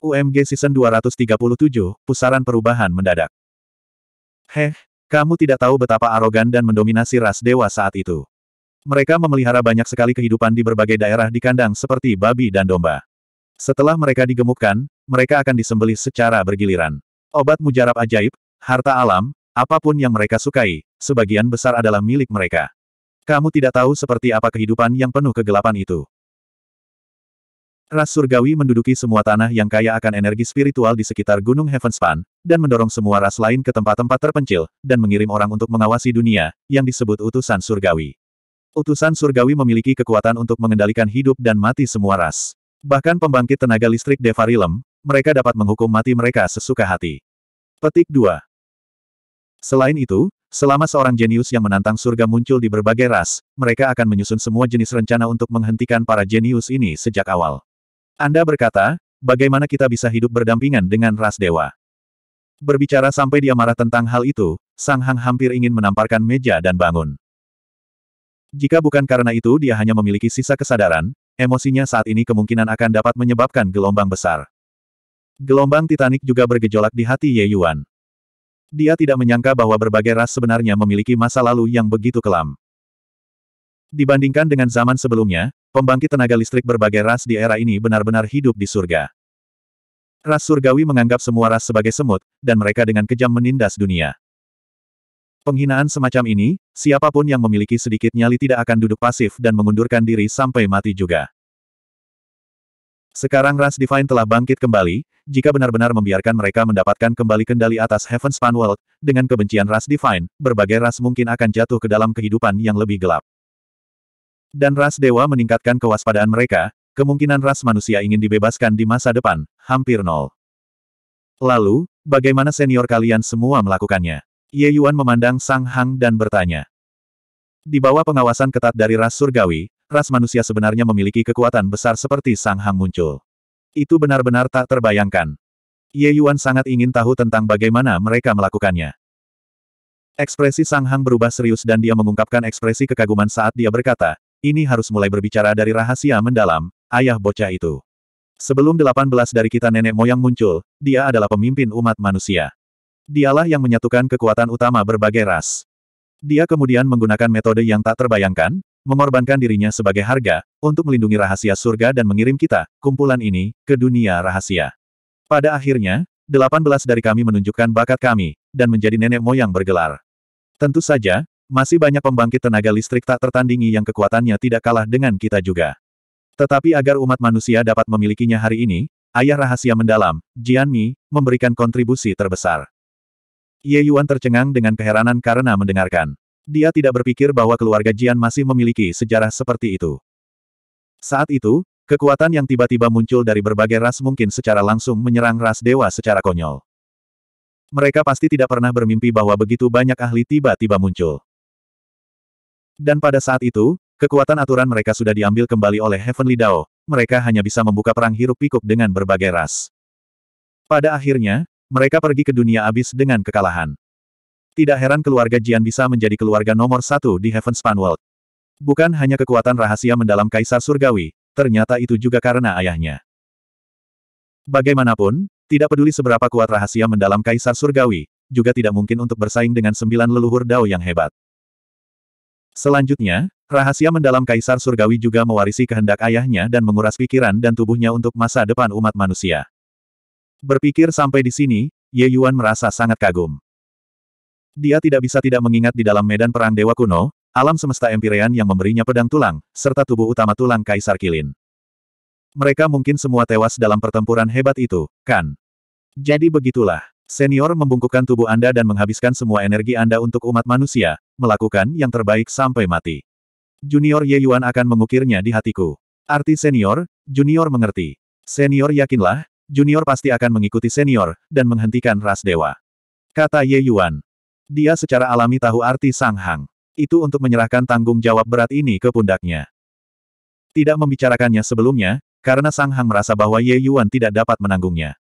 UMG Season 237, Pusaran Perubahan Mendadak. Heh, kamu tidak tahu betapa arogan dan mendominasi ras dewa saat itu. Mereka memelihara banyak sekali kehidupan di berbagai daerah di kandang seperti babi dan domba. Setelah mereka digemukkan, mereka akan disembelih secara bergiliran. Obat mujarab ajaib, harta alam, apapun yang mereka sukai, sebagian besar adalah milik mereka. Kamu tidak tahu seperti apa kehidupan yang penuh kegelapan itu. Ras surgawi menduduki semua tanah yang kaya akan energi spiritual di sekitar Gunung Heavenspan, dan mendorong semua ras lain ke tempat-tempat terpencil, dan mengirim orang untuk mengawasi dunia, yang disebut utusan surgawi. Utusan surgawi memiliki kekuatan untuk mengendalikan hidup dan mati semua ras. Bahkan pembangkit tenaga listrik Devarilem, mereka dapat menghukum mati mereka sesuka hati. Petik 2. Selain itu, Selama seorang jenius yang menantang surga muncul di berbagai ras, mereka akan menyusun semua jenis rencana untuk menghentikan para jenius ini sejak awal. Anda berkata, bagaimana kita bisa hidup berdampingan dengan ras dewa? Berbicara sampai dia marah tentang hal itu, Sang Hang hampir ingin menamparkan meja dan bangun. Jika bukan karena itu dia hanya memiliki sisa kesadaran, emosinya saat ini kemungkinan akan dapat menyebabkan gelombang besar. Gelombang Titanic juga bergejolak di hati Ye Yuan. Dia tidak menyangka bahwa berbagai ras sebenarnya memiliki masa lalu yang begitu kelam. Dibandingkan dengan zaman sebelumnya, pembangkit tenaga listrik berbagai ras di era ini benar-benar hidup di surga. Ras surgawi menganggap semua ras sebagai semut, dan mereka dengan kejam menindas dunia. Penghinaan semacam ini, siapapun yang memiliki sedikit nyali tidak akan duduk pasif dan mengundurkan diri sampai mati juga. Sekarang ras Divine telah bangkit kembali, jika benar-benar membiarkan mereka mendapatkan kembali kendali atas Heavenspan World, dengan kebencian ras Divine, berbagai ras mungkin akan jatuh ke dalam kehidupan yang lebih gelap. Dan ras dewa meningkatkan kewaspadaan mereka, kemungkinan ras manusia ingin dibebaskan di masa depan, hampir nol. Lalu, bagaimana senior kalian semua melakukannya? Ye Yuan memandang Sang Hang dan bertanya. Di bawah pengawasan ketat dari ras surgawi, ras manusia sebenarnya memiliki kekuatan besar seperti Sang Hang muncul. Itu benar-benar tak terbayangkan. Ye Yuan sangat ingin tahu tentang bagaimana mereka melakukannya. Ekspresi Sang Hang berubah serius dan dia mengungkapkan ekspresi kekaguman saat dia berkata, ini harus mulai berbicara dari rahasia mendalam, ayah bocah itu. Sebelum 18 dari kita nenek moyang muncul, dia adalah pemimpin umat manusia. Dialah yang menyatukan kekuatan utama berbagai ras. Dia kemudian menggunakan metode yang tak terbayangkan, mengorbankan dirinya sebagai harga, untuk melindungi rahasia surga dan mengirim kita, kumpulan ini, ke dunia rahasia. Pada akhirnya, 18 dari kami menunjukkan bakat kami, dan menjadi nenek moyang bergelar. Tentu saja, masih banyak pembangkit tenaga listrik tak tertandingi yang kekuatannya tidak kalah dengan kita juga. Tetapi agar umat manusia dapat memilikinya hari ini, ayah rahasia mendalam, Jianmi, memberikan kontribusi terbesar. Ye Yuan tercengang dengan keheranan karena mendengarkan. Dia tidak berpikir bahwa keluarga Jian masih memiliki sejarah seperti itu. Saat itu, kekuatan yang tiba-tiba muncul dari berbagai ras mungkin secara langsung menyerang ras dewa secara konyol. Mereka pasti tidak pernah bermimpi bahwa begitu banyak ahli tiba-tiba muncul. Dan pada saat itu, kekuatan aturan mereka sudah diambil kembali oleh Heavenly Dao, mereka hanya bisa membuka perang hiruk-pikuk dengan berbagai ras. Pada akhirnya, mereka pergi ke dunia abis dengan kekalahan. Tidak heran keluarga Jian bisa menjadi keluarga nomor satu di Heaven Span World. Bukan hanya kekuatan rahasia mendalam Kaisar Surgawi, ternyata itu juga karena ayahnya. Bagaimanapun, tidak peduli seberapa kuat rahasia mendalam Kaisar Surgawi, juga tidak mungkin untuk bersaing dengan sembilan leluhur Dao yang hebat. Selanjutnya, rahasia mendalam Kaisar Surgawi juga mewarisi kehendak ayahnya dan menguras pikiran dan tubuhnya untuk masa depan umat manusia. Berpikir sampai di sini, Ye Yuan merasa sangat kagum. Dia tidak bisa tidak mengingat di dalam medan perang dewa kuno, alam semesta empirean yang memberinya pedang tulang, serta tubuh utama tulang Kaisar Kilin. Mereka mungkin semua tewas dalam pertempuran hebat itu, kan? Jadi begitulah. Senior membungkukkan tubuh Anda dan menghabiskan semua energi Anda untuk umat manusia, melakukan yang terbaik sampai mati. Junior Ye Yuan akan mengukirnya di hatiku. Arti senior, junior mengerti. Senior yakinlah, junior pasti akan mengikuti senior, dan menghentikan ras dewa. Kata Ye Yuan. Dia secara alami tahu arti Sang Hang. Itu untuk menyerahkan tanggung jawab berat ini ke pundaknya. Tidak membicarakannya sebelumnya, karena Sang Hang merasa bahwa Ye Yuan tidak dapat menanggungnya.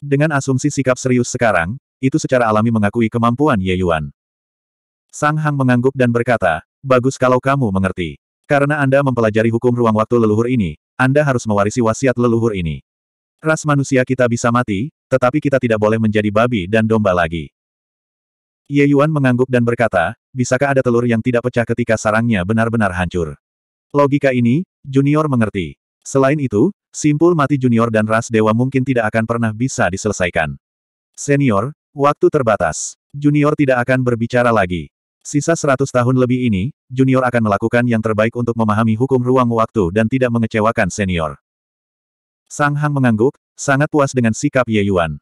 Dengan asumsi sikap serius sekarang, itu secara alami mengakui kemampuan Ye Yuan. Sang Hang mengangguk dan berkata, bagus kalau kamu mengerti. Karena Anda mempelajari hukum ruang waktu leluhur ini, Anda harus mewarisi wasiat leluhur ini. Ras manusia kita bisa mati, tetapi kita tidak boleh menjadi babi dan domba lagi. Ye Yuan mengangguk dan berkata, bisakah ada telur yang tidak pecah ketika sarangnya benar-benar hancur? Logika ini, Junior mengerti. Selain itu, simpul mati Junior dan ras dewa mungkin tidak akan pernah bisa diselesaikan. Senior, waktu terbatas. Junior tidak akan berbicara lagi. Sisa 100 tahun lebih ini, junior akan melakukan yang terbaik untuk memahami hukum ruang waktu dan tidak mengecewakan senior. Sang Hang mengangguk, sangat puas dengan sikap Ye Yuan.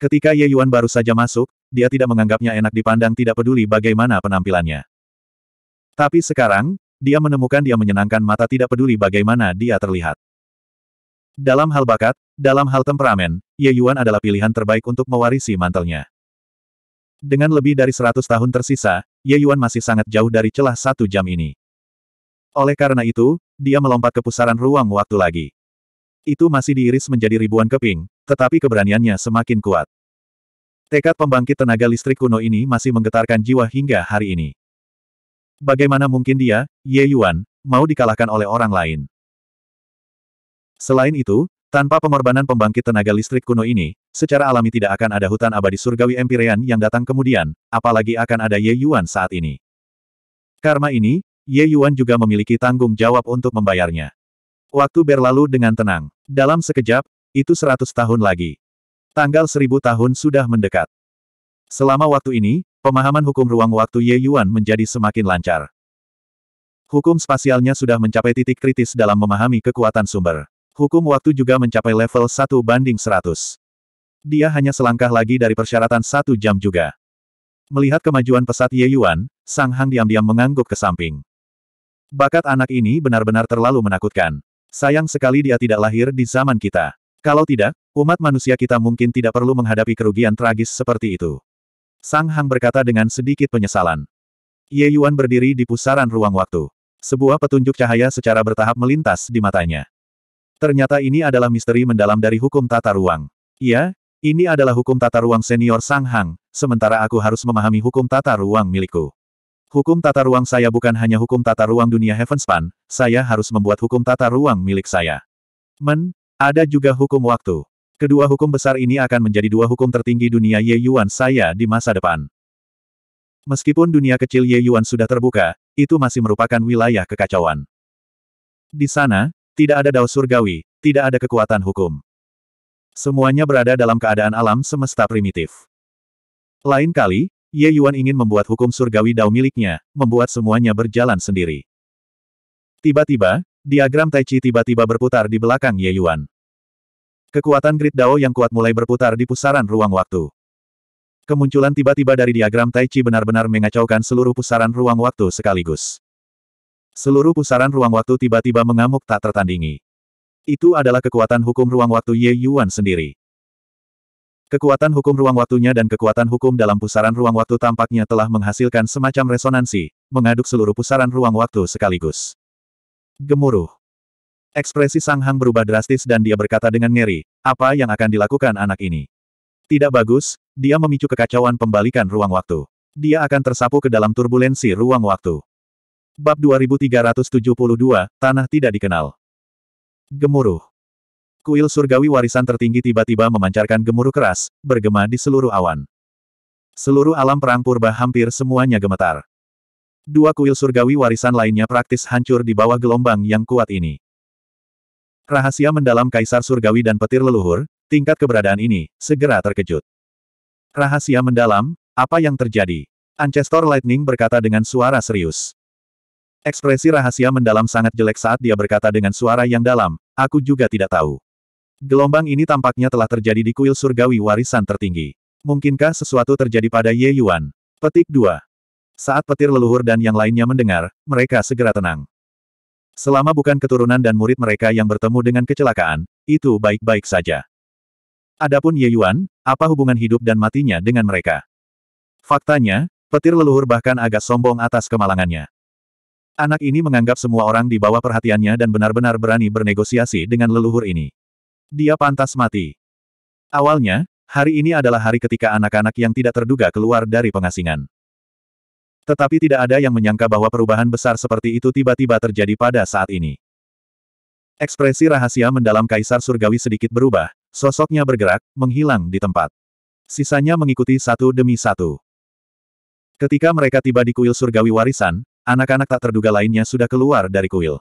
Ketika Ye Yuan baru saja masuk, dia tidak menganggapnya enak dipandang tidak peduli bagaimana penampilannya. Tapi sekarang, dia menemukan dia menyenangkan mata tidak peduli bagaimana dia terlihat. Dalam hal bakat, dalam hal temperamen, Ye Yuan adalah pilihan terbaik untuk mewarisi mantelnya. Dengan lebih dari 100 tahun tersisa, Ye Yuan masih sangat jauh dari celah satu jam ini. Oleh karena itu, dia melompat ke pusaran ruang waktu lagi. Itu masih diiris menjadi ribuan keping, tetapi keberaniannya semakin kuat. Tekad pembangkit tenaga listrik kuno ini masih menggetarkan jiwa hingga hari ini. Bagaimana mungkin dia, Ye Yuan, mau dikalahkan oleh orang lain? Selain itu, tanpa pengorbanan pembangkit tenaga listrik kuno ini, secara alami tidak akan ada hutan abadi surgawi Empyrean yang datang kemudian, apalagi akan ada Ye Yuan saat ini. Karma ini, Ye Yuan juga memiliki tanggung jawab untuk membayarnya. Waktu berlalu dengan tenang. Dalam sekejap, itu seratus tahun lagi. Tanggal seribu tahun sudah mendekat. Selama waktu ini, pemahaman hukum ruang waktu Ye Yuan menjadi semakin lancar. Hukum spasialnya sudah mencapai titik kritis dalam memahami kekuatan sumber. Hukum waktu juga mencapai level 1 banding 100. Dia hanya selangkah lagi dari persyaratan satu jam juga. Melihat kemajuan pesat Ye Yuan, Sang Hang diam-diam mengangguk ke samping. Bakat anak ini benar-benar terlalu menakutkan. Sayang sekali dia tidak lahir di zaman kita. Kalau tidak, umat manusia kita mungkin tidak perlu menghadapi kerugian tragis seperti itu. Sang Hang berkata dengan sedikit penyesalan. Ye Yuan berdiri di pusaran ruang waktu. Sebuah petunjuk cahaya secara bertahap melintas di matanya. Ternyata ini adalah misteri mendalam dari hukum tata ruang. Iya, ini adalah hukum tata ruang senior Sang Hang, sementara aku harus memahami hukum tata ruang milikku. Hukum tata ruang saya bukan hanya hukum tata ruang dunia Heavenspan, saya harus membuat hukum tata ruang milik saya. Men, ada juga hukum waktu. Kedua hukum besar ini akan menjadi dua hukum tertinggi dunia Ye Yuan saya di masa depan. Meskipun dunia kecil Ye Yuan sudah terbuka, itu masih merupakan wilayah kekacauan. Di sana, tidak ada dao surgawi, tidak ada kekuatan hukum. Semuanya berada dalam keadaan alam semesta primitif. Lain kali, Ye Yuan ingin membuat hukum surgawi dao miliknya, membuat semuanya berjalan sendiri. Tiba-tiba, diagram Tai Chi tiba-tiba berputar di belakang Ye Yuan. Kekuatan grid Dao yang kuat mulai berputar di pusaran ruang waktu. Kemunculan tiba-tiba dari diagram Tai Chi benar-benar mengacaukan seluruh pusaran ruang waktu sekaligus. Seluruh pusaran ruang waktu tiba-tiba mengamuk tak tertandingi. Itu adalah kekuatan hukum ruang waktu Ye Yuan sendiri. Kekuatan hukum ruang waktunya dan kekuatan hukum dalam pusaran ruang waktu tampaknya telah menghasilkan semacam resonansi, mengaduk seluruh pusaran ruang waktu sekaligus. Gemuruh. Ekspresi Sang Hang berubah drastis dan dia berkata dengan ngeri, apa yang akan dilakukan anak ini? Tidak bagus, dia memicu kekacauan pembalikan ruang waktu. Dia akan tersapu ke dalam turbulensi ruang waktu. Bab 2372, Tanah Tidak Dikenal. Gemuruh. Kuil surgawi warisan tertinggi tiba-tiba memancarkan gemuruh keras, bergema di seluruh awan. Seluruh alam perang purba hampir semuanya gemetar. Dua kuil surgawi warisan lainnya praktis hancur di bawah gelombang yang kuat ini. Rahasia mendalam kaisar surgawi dan petir leluhur, tingkat keberadaan ini, segera terkejut. Rahasia mendalam, apa yang terjadi? Ancestor Lightning berkata dengan suara serius. Ekspresi rahasia mendalam sangat jelek saat dia berkata dengan suara yang dalam, aku juga tidak tahu. Gelombang ini tampaknya telah terjadi di kuil surgawi warisan tertinggi. Mungkinkah sesuatu terjadi pada Ye Yuan? Petik 2. Saat petir leluhur dan yang lainnya mendengar, mereka segera tenang. Selama bukan keturunan dan murid mereka yang bertemu dengan kecelakaan, itu baik-baik saja. Adapun Ye Yuan, apa hubungan hidup dan matinya dengan mereka? Faktanya, petir leluhur bahkan agak sombong atas kemalangannya. Anak ini menganggap semua orang di bawah perhatiannya dan benar-benar berani bernegosiasi dengan leluhur ini. Dia pantas mati. Awalnya, hari ini adalah hari ketika anak-anak yang tidak terduga keluar dari pengasingan. Tetapi tidak ada yang menyangka bahwa perubahan besar seperti itu tiba-tiba terjadi pada saat ini. Ekspresi rahasia mendalam Kaisar Surgawi sedikit berubah, sosoknya bergerak, menghilang di tempat. Sisanya mengikuti satu demi satu. Ketika mereka tiba di kuil surgawi warisan, Anak-anak tak terduga lainnya sudah keluar dari kuil.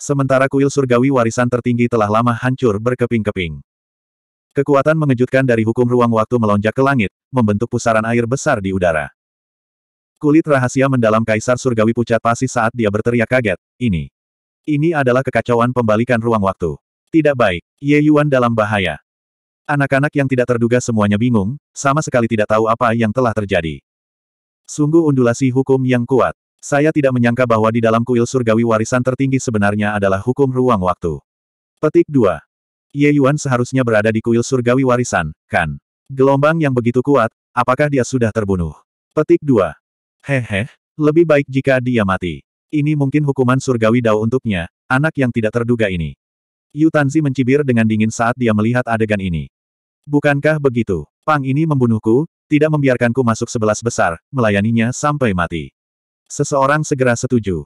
Sementara kuil surgawi warisan tertinggi telah lama hancur berkeping-keping. Kekuatan mengejutkan dari hukum ruang waktu melonjak ke langit, membentuk pusaran air besar di udara. Kulit rahasia mendalam Kaisar Surgawi pucat pasi saat dia berteriak kaget, ini. Ini adalah kekacauan pembalikan ruang waktu. Tidak baik, Ye Yuan dalam bahaya. Anak-anak yang tidak terduga semuanya bingung, sama sekali tidak tahu apa yang telah terjadi. Sungguh undulasi hukum yang kuat. Saya tidak menyangka bahwa di dalam kuil surgawi warisan tertinggi sebenarnya adalah hukum ruang waktu. Petik 2. Ye Yuan seharusnya berada di kuil surgawi warisan, kan? Gelombang yang begitu kuat, apakah dia sudah terbunuh? Petik 2. Hehe, lebih baik jika dia mati. Ini mungkin hukuman surgawi dao untuknya, anak yang tidak terduga ini. Yu Tanzi mencibir dengan dingin saat dia melihat adegan ini. Bukankah begitu? Pang ini membunuhku, tidak membiarkanku masuk sebelas besar, melayaninya sampai mati. Seseorang segera setuju.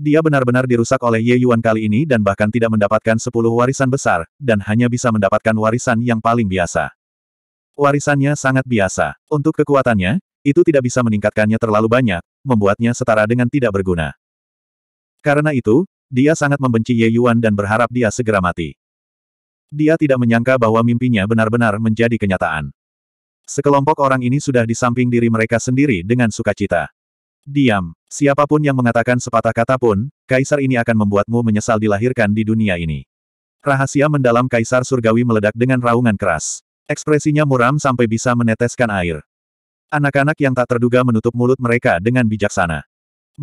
Dia benar-benar dirusak oleh Ye Yuan kali ini dan bahkan tidak mendapatkan sepuluh warisan besar, dan hanya bisa mendapatkan warisan yang paling biasa. Warisannya sangat biasa. Untuk kekuatannya, itu tidak bisa meningkatkannya terlalu banyak, membuatnya setara dengan tidak berguna. Karena itu, dia sangat membenci Ye Yuan dan berharap dia segera mati. Dia tidak menyangka bahwa mimpinya benar-benar menjadi kenyataan. Sekelompok orang ini sudah di samping diri mereka sendiri dengan sukacita. Diam. Siapapun yang mengatakan sepatah kata pun, kaisar ini akan membuatmu menyesal dilahirkan di dunia ini. Rahasia mendalam kaisar surgawi meledak dengan raungan keras. Ekspresinya muram sampai bisa meneteskan air. Anak-anak yang tak terduga menutup mulut mereka dengan bijaksana.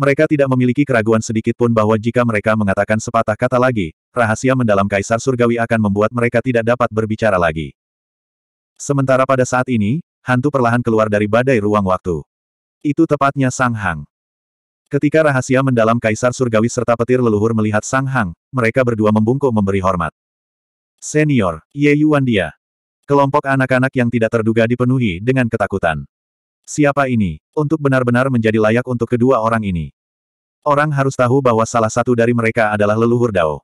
Mereka tidak memiliki keraguan sedikit pun bahwa jika mereka mengatakan sepatah kata lagi, rahasia mendalam kaisar surgawi akan membuat mereka tidak dapat berbicara lagi. Sementara pada saat ini, hantu perlahan keluar dari badai ruang waktu. Itu tepatnya Sang Hang. Ketika rahasia mendalam Kaisar Surgawi serta petir leluhur melihat Sang Hang, mereka berdua membungkuk memberi hormat. Senior, Ye Yuan dia. Kelompok anak-anak yang tidak terduga dipenuhi dengan ketakutan. Siapa ini, untuk benar-benar menjadi layak untuk kedua orang ini? Orang harus tahu bahwa salah satu dari mereka adalah leluhur Dao.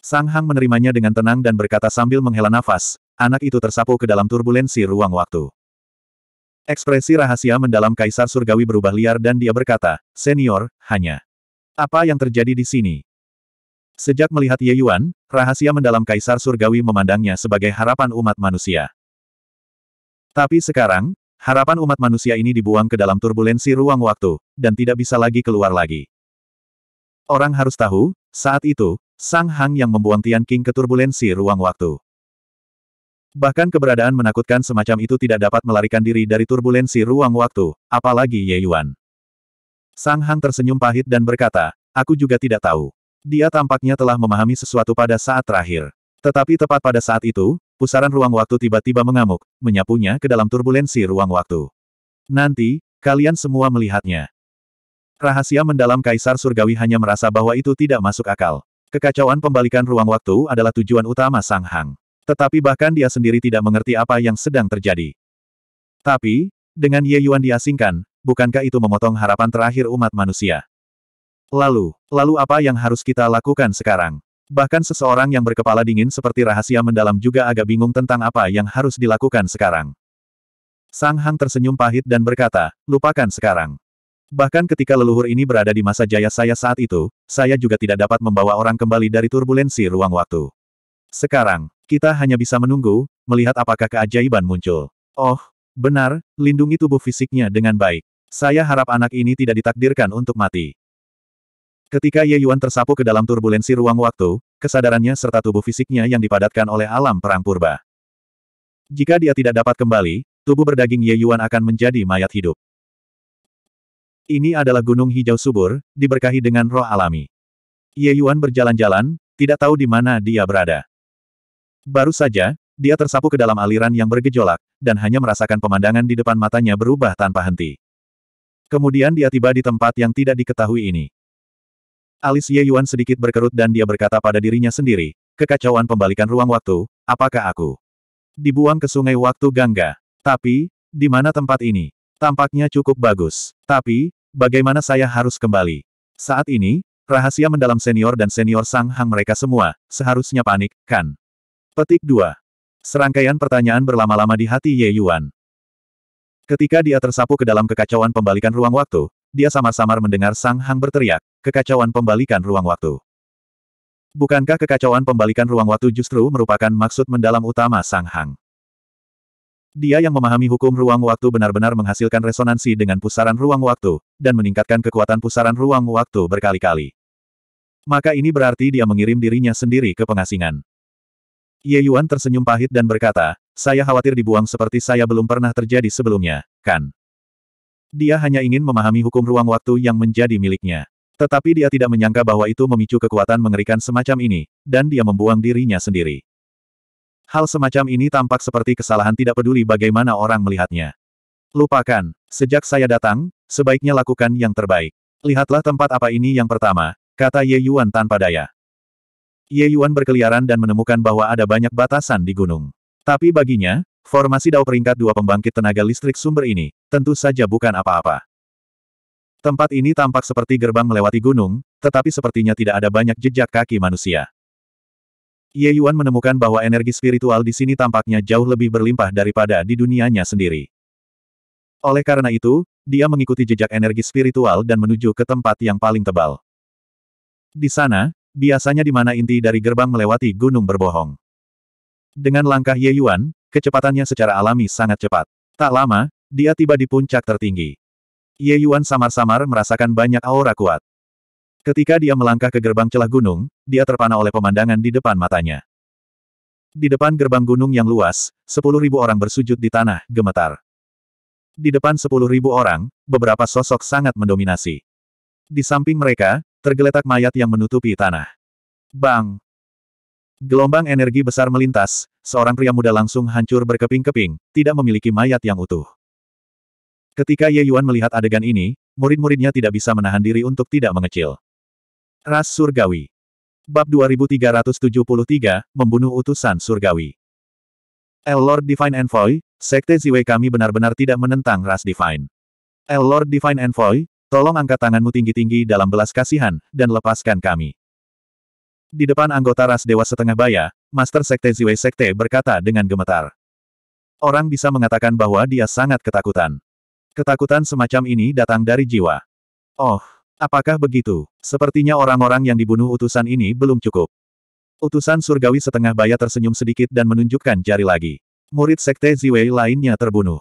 Sang Hang menerimanya dengan tenang dan berkata sambil menghela nafas, anak itu tersapu ke dalam turbulensi ruang waktu. Ekspresi rahasia mendalam Kaisar Surgawi berubah liar dan dia berkata, Senior, hanya. Apa yang terjadi di sini? Sejak melihat Ye Yuan, rahasia mendalam Kaisar Surgawi memandangnya sebagai harapan umat manusia. Tapi sekarang, harapan umat manusia ini dibuang ke dalam turbulensi ruang waktu, dan tidak bisa lagi keluar lagi. Orang harus tahu, saat itu, Sang Hang yang membuang Tian King ke turbulensi ruang waktu. Bahkan keberadaan menakutkan semacam itu tidak dapat melarikan diri dari turbulensi ruang waktu, apalagi Ye Yuan. Sang Hang tersenyum pahit dan berkata, aku juga tidak tahu. Dia tampaknya telah memahami sesuatu pada saat terakhir. Tetapi tepat pada saat itu, pusaran ruang waktu tiba-tiba mengamuk, menyapunya ke dalam turbulensi ruang waktu. Nanti, kalian semua melihatnya. Rahasia mendalam Kaisar Surgawi hanya merasa bahwa itu tidak masuk akal. Kekacauan pembalikan ruang waktu adalah tujuan utama Sang Hang. Tetapi bahkan dia sendiri tidak mengerti apa yang sedang terjadi. Tapi, dengan Ye Yuan diasingkan, bukankah itu memotong harapan terakhir umat manusia? Lalu, lalu apa yang harus kita lakukan sekarang? Bahkan seseorang yang berkepala dingin seperti rahasia mendalam juga agak bingung tentang apa yang harus dilakukan sekarang. Sang Hang tersenyum pahit dan berkata, lupakan sekarang. Bahkan ketika leluhur ini berada di masa jaya saya saat itu, saya juga tidak dapat membawa orang kembali dari turbulensi ruang waktu. Sekarang, kita hanya bisa menunggu, melihat apakah keajaiban muncul. Oh, benar, lindungi tubuh fisiknya dengan baik. Saya harap anak ini tidak ditakdirkan untuk mati. Ketika Ye Yuan tersapu ke dalam turbulensi ruang waktu, kesadarannya serta tubuh fisiknya yang dipadatkan oleh alam perang purba. Jika dia tidak dapat kembali, tubuh berdaging Ye Yuan akan menjadi mayat hidup. Ini adalah gunung hijau subur, diberkahi dengan roh alami. Ye Yuan berjalan-jalan, tidak tahu di mana dia berada. Baru saja, dia tersapu ke dalam aliran yang bergejolak, dan hanya merasakan pemandangan di depan matanya berubah tanpa henti. Kemudian dia tiba di tempat yang tidak diketahui ini. Alis Ye Yuan sedikit berkerut dan dia berkata pada dirinya sendiri, kekacauan pembalikan ruang waktu, apakah aku dibuang ke sungai waktu Gangga? Tapi, di mana tempat ini? Tampaknya cukup bagus. Tapi, bagaimana saya harus kembali? Saat ini, rahasia mendalam senior dan senior Sang Hang mereka semua, seharusnya panik, kan? Petik 2. Serangkaian pertanyaan berlama-lama di hati Ye Yuan. Ketika dia tersapu ke dalam kekacauan pembalikan ruang waktu, dia samar-samar mendengar Sang Hang berteriak, kekacauan pembalikan ruang waktu. Bukankah kekacauan pembalikan ruang waktu justru merupakan maksud mendalam utama Sang Hang? Dia yang memahami hukum ruang waktu benar-benar menghasilkan resonansi dengan pusaran ruang waktu, dan meningkatkan kekuatan pusaran ruang waktu berkali-kali. Maka ini berarti dia mengirim dirinya sendiri ke pengasingan. Ye Yuan tersenyum pahit dan berkata, saya khawatir dibuang seperti saya belum pernah terjadi sebelumnya, kan? Dia hanya ingin memahami hukum ruang waktu yang menjadi miliknya. Tetapi dia tidak menyangka bahwa itu memicu kekuatan mengerikan semacam ini, dan dia membuang dirinya sendiri. Hal semacam ini tampak seperti kesalahan tidak peduli bagaimana orang melihatnya. Lupakan, sejak saya datang, sebaiknya lakukan yang terbaik. Lihatlah tempat apa ini yang pertama, kata Ye Yuan tanpa daya. Ye Yuan berkeliaran dan menemukan bahwa ada banyak batasan di gunung. Tapi baginya, formasi Dao peringkat dua pembangkit tenaga listrik sumber ini, tentu saja bukan apa-apa. Tempat ini tampak seperti gerbang melewati gunung, tetapi sepertinya tidak ada banyak jejak kaki manusia. Ye Yuan menemukan bahwa energi spiritual di sini tampaknya jauh lebih berlimpah daripada di dunianya sendiri. Oleh karena itu, dia mengikuti jejak energi spiritual dan menuju ke tempat yang paling tebal. Di sana, biasanya di mana inti dari gerbang melewati gunung berbohong. Dengan langkah Ye Yuan, kecepatannya secara alami sangat cepat. Tak lama, dia tiba di puncak tertinggi. Ye Yuan samar-samar merasakan banyak aura kuat. Ketika dia melangkah ke gerbang celah gunung, dia terpana oleh pemandangan di depan matanya. Di depan gerbang gunung yang luas, sepuluh ribu orang bersujud di tanah, gemetar. Di depan sepuluh ribu orang, beberapa sosok sangat mendominasi. Di samping mereka, tergeletak mayat yang menutupi tanah. Bang! Gelombang energi besar melintas, seorang pria muda langsung hancur berkeping-keping, tidak memiliki mayat yang utuh. Ketika Ye Yuan melihat adegan ini, murid-muridnya tidak bisa menahan diri untuk tidak mengecil. Ras Surgawi Bab 2373, Membunuh Utusan Surgawi El Lord Divine Envoy, Sekte Ziwei kami benar-benar tidak menentang ras Divine. El Lord Divine Envoy, tolong angkat tanganmu tinggi-tinggi dalam belas kasihan, dan lepaskan kami. Di depan anggota ras Dewa Setengah Baya, Master Sekte Ziwei Sekte berkata dengan gemetar. Orang bisa mengatakan bahwa dia sangat ketakutan. Ketakutan semacam ini datang dari jiwa. Oh, apakah begitu? Sepertinya orang-orang yang dibunuh utusan ini belum cukup. Utusan surgawi setengah baya tersenyum sedikit dan menunjukkan jari lagi. Murid Sekte Ziwei lainnya terbunuh.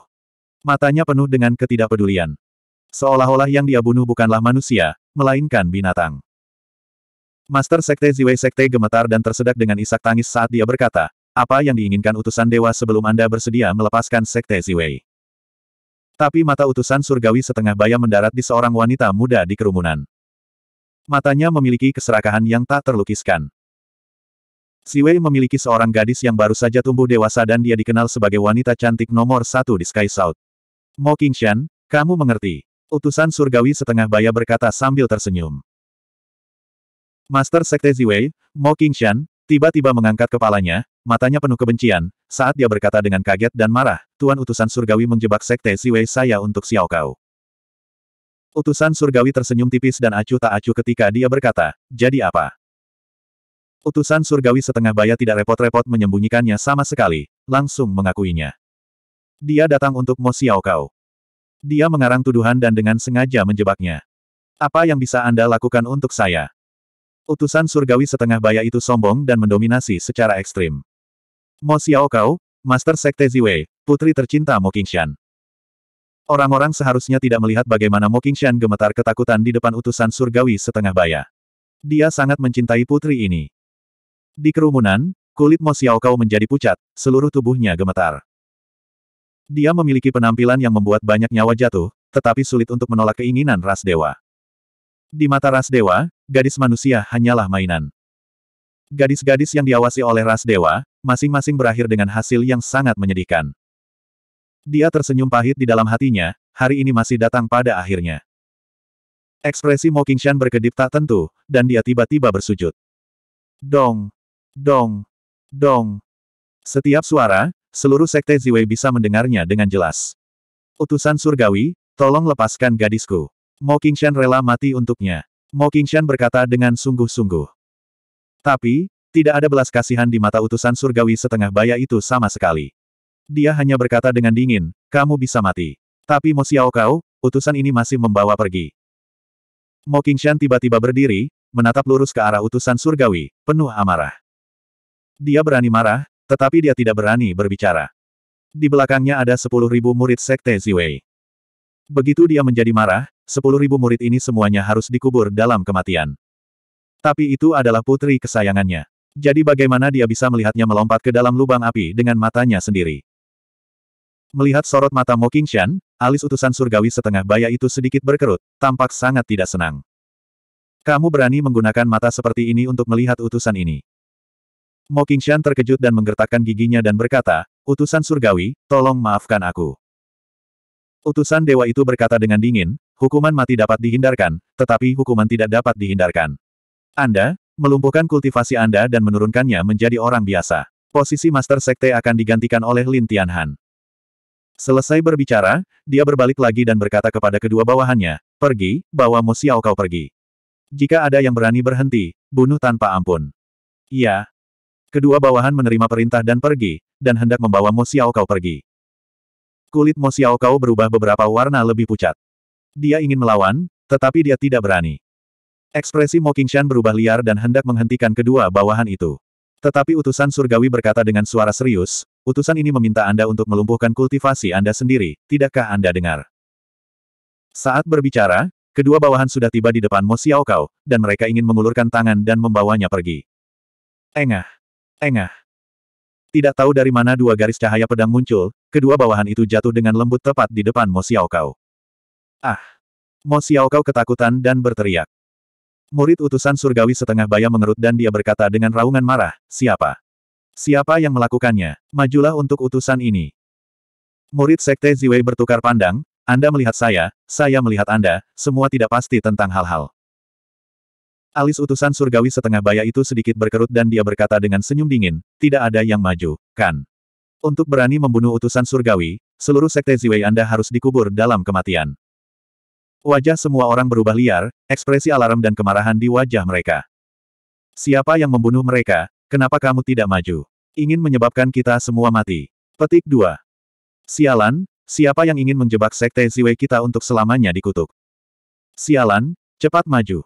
Matanya penuh dengan ketidakpedulian. Seolah-olah yang dia bunuh bukanlah manusia, melainkan binatang. Master Sekte Ziwei Sekte gemetar dan tersedak dengan isak tangis saat dia berkata, apa yang diinginkan utusan dewa sebelum Anda bersedia melepaskan Sekte Ziwei? Tapi mata utusan surgawi setengah baya mendarat di seorang wanita muda di kerumunan. Matanya memiliki keserakahan yang tak terlukiskan. Ziwei memiliki seorang gadis yang baru saja tumbuh dewasa dan dia dikenal sebagai wanita cantik nomor satu di Sky South. Mo Qingshan, kamu mengerti. Utusan surgawi setengah baya berkata sambil tersenyum. Master Sekte Ziwei, Mo Qingshan, tiba-tiba mengangkat kepalanya, matanya penuh kebencian, saat dia berkata dengan kaget dan marah, Tuan Utusan Surgawi menjebak Sekte Ziwei saya untuk Xiao Kau. Utusan Surgawi tersenyum tipis dan acuh tak acuh ketika dia berkata, jadi apa? Utusan Surgawi setengah baya tidak repot-repot menyembunyikannya sama sekali, langsung mengakuinya. Dia datang untuk Mo Xiao Kau. Dia mengarang tuduhan dan dengan sengaja menjebaknya. Apa yang bisa Anda lakukan untuk saya? Utusan surgawi setengah baya itu sombong dan mendominasi secara ekstrim. Mo Xiaokao, Master Sekte Ziwei, putri tercinta Mo Qingshan. Orang-orang seharusnya tidak melihat bagaimana Mo Qingshan gemetar ketakutan di depan utusan surgawi setengah baya. Dia sangat mencintai putri ini. Di kerumunan, kulit Mo Xiaokao menjadi pucat, seluruh tubuhnya gemetar. Dia memiliki penampilan yang membuat banyak nyawa jatuh, tetapi sulit untuk menolak keinginan ras dewa. Di mata ras dewa, gadis manusia hanyalah mainan. Gadis-gadis yang diawasi oleh ras dewa, masing-masing berakhir dengan hasil yang sangat menyedihkan. Dia tersenyum pahit di dalam hatinya, hari ini masih datang pada akhirnya. Ekspresi Mo Qingshan berkedip tak tentu, dan dia tiba-tiba bersujud. Dong, dong, dong. Setiap suara, seluruh sekte Ziwei bisa mendengarnya dengan jelas. Utusan surgawi, tolong lepaskan gadisku. Mo Qingshan rela mati untuknya. Mo Qingshan berkata dengan sungguh-sungguh. Tapi, tidak ada belas kasihan di mata utusan surgawi setengah baya itu sama sekali. Dia hanya berkata dengan dingin, kamu bisa mati. Tapi Mo Xiaokao, utusan ini masih membawa pergi. Mo Qingshan tiba-tiba berdiri, menatap lurus ke arah utusan surgawi, penuh amarah. Dia berani marah, tetapi dia tidak berani berbicara. Di belakangnya ada sepuluh ribu murid sekte Ziwei. Begitu dia menjadi marah, sepuluh ribu murid ini semuanya harus dikubur dalam kematian. Tapi itu adalah putri kesayangannya. Jadi bagaimana dia bisa melihatnya melompat ke dalam lubang api dengan matanya sendiri? Melihat sorot mata Mo Qingshan, alis utusan surgawi setengah baya itu sedikit berkerut, tampak sangat tidak senang. Kamu berani menggunakan mata seperti ini untuk melihat utusan ini. Mo Qingshan terkejut dan menggertakkan giginya dan berkata, Utusan surgawi, tolong maafkan aku. Utusan dewa itu berkata dengan dingin, Hukuman mati dapat dihindarkan, tetapi hukuman tidak dapat dihindarkan. Anda, melumpuhkan kultivasi Anda dan menurunkannya menjadi orang biasa. Posisi Master Sekte akan digantikan oleh Lin Tianhan. Selesai berbicara, dia berbalik lagi dan berkata kepada kedua bawahannya, pergi, bawa Mu Xiao kau pergi. Jika ada yang berani berhenti, bunuh tanpa ampun. Iya. Kedua bawahan menerima perintah dan pergi, dan hendak membawa Mo Xiao Kau pergi. Kulit Mo Xiao Kau berubah beberapa warna lebih pucat. Dia ingin melawan, tetapi dia tidak berani. Ekspresi Mo Qingshan berubah liar dan hendak menghentikan kedua bawahan itu. Tetapi utusan surgawi berkata dengan suara serius, utusan ini meminta Anda untuk melumpuhkan kultivasi Anda sendiri, tidakkah Anda dengar? Saat berbicara, kedua bawahan sudah tiba di depan Mo Xiaokao, dan mereka ingin mengulurkan tangan dan membawanya pergi. Engah! Engah! Tidak tahu dari mana dua garis cahaya pedang muncul, kedua bawahan itu jatuh dengan lembut tepat di depan Mo Xiaokao. Ah! Mo kau ketakutan dan berteriak. Murid utusan surgawi setengah baya mengerut dan dia berkata dengan raungan marah, siapa? Siapa yang melakukannya? Majulah untuk utusan ini. Murid sekte Ziwei bertukar pandang, Anda melihat saya, saya melihat Anda, semua tidak pasti tentang hal-hal. Alis utusan surgawi setengah baya itu sedikit berkerut dan dia berkata dengan senyum dingin, tidak ada yang maju, kan? Untuk berani membunuh utusan surgawi, seluruh sekte Ziwei Anda harus dikubur dalam kematian. Wajah semua orang berubah liar, ekspresi alarm dan kemarahan di wajah mereka. Siapa yang membunuh mereka? Kenapa kamu tidak maju? Ingin menyebabkan kita semua mati. Petik 2. Sialan, siapa yang ingin menjebak sekte Ziwei kita untuk selamanya dikutuk? Sialan, cepat maju.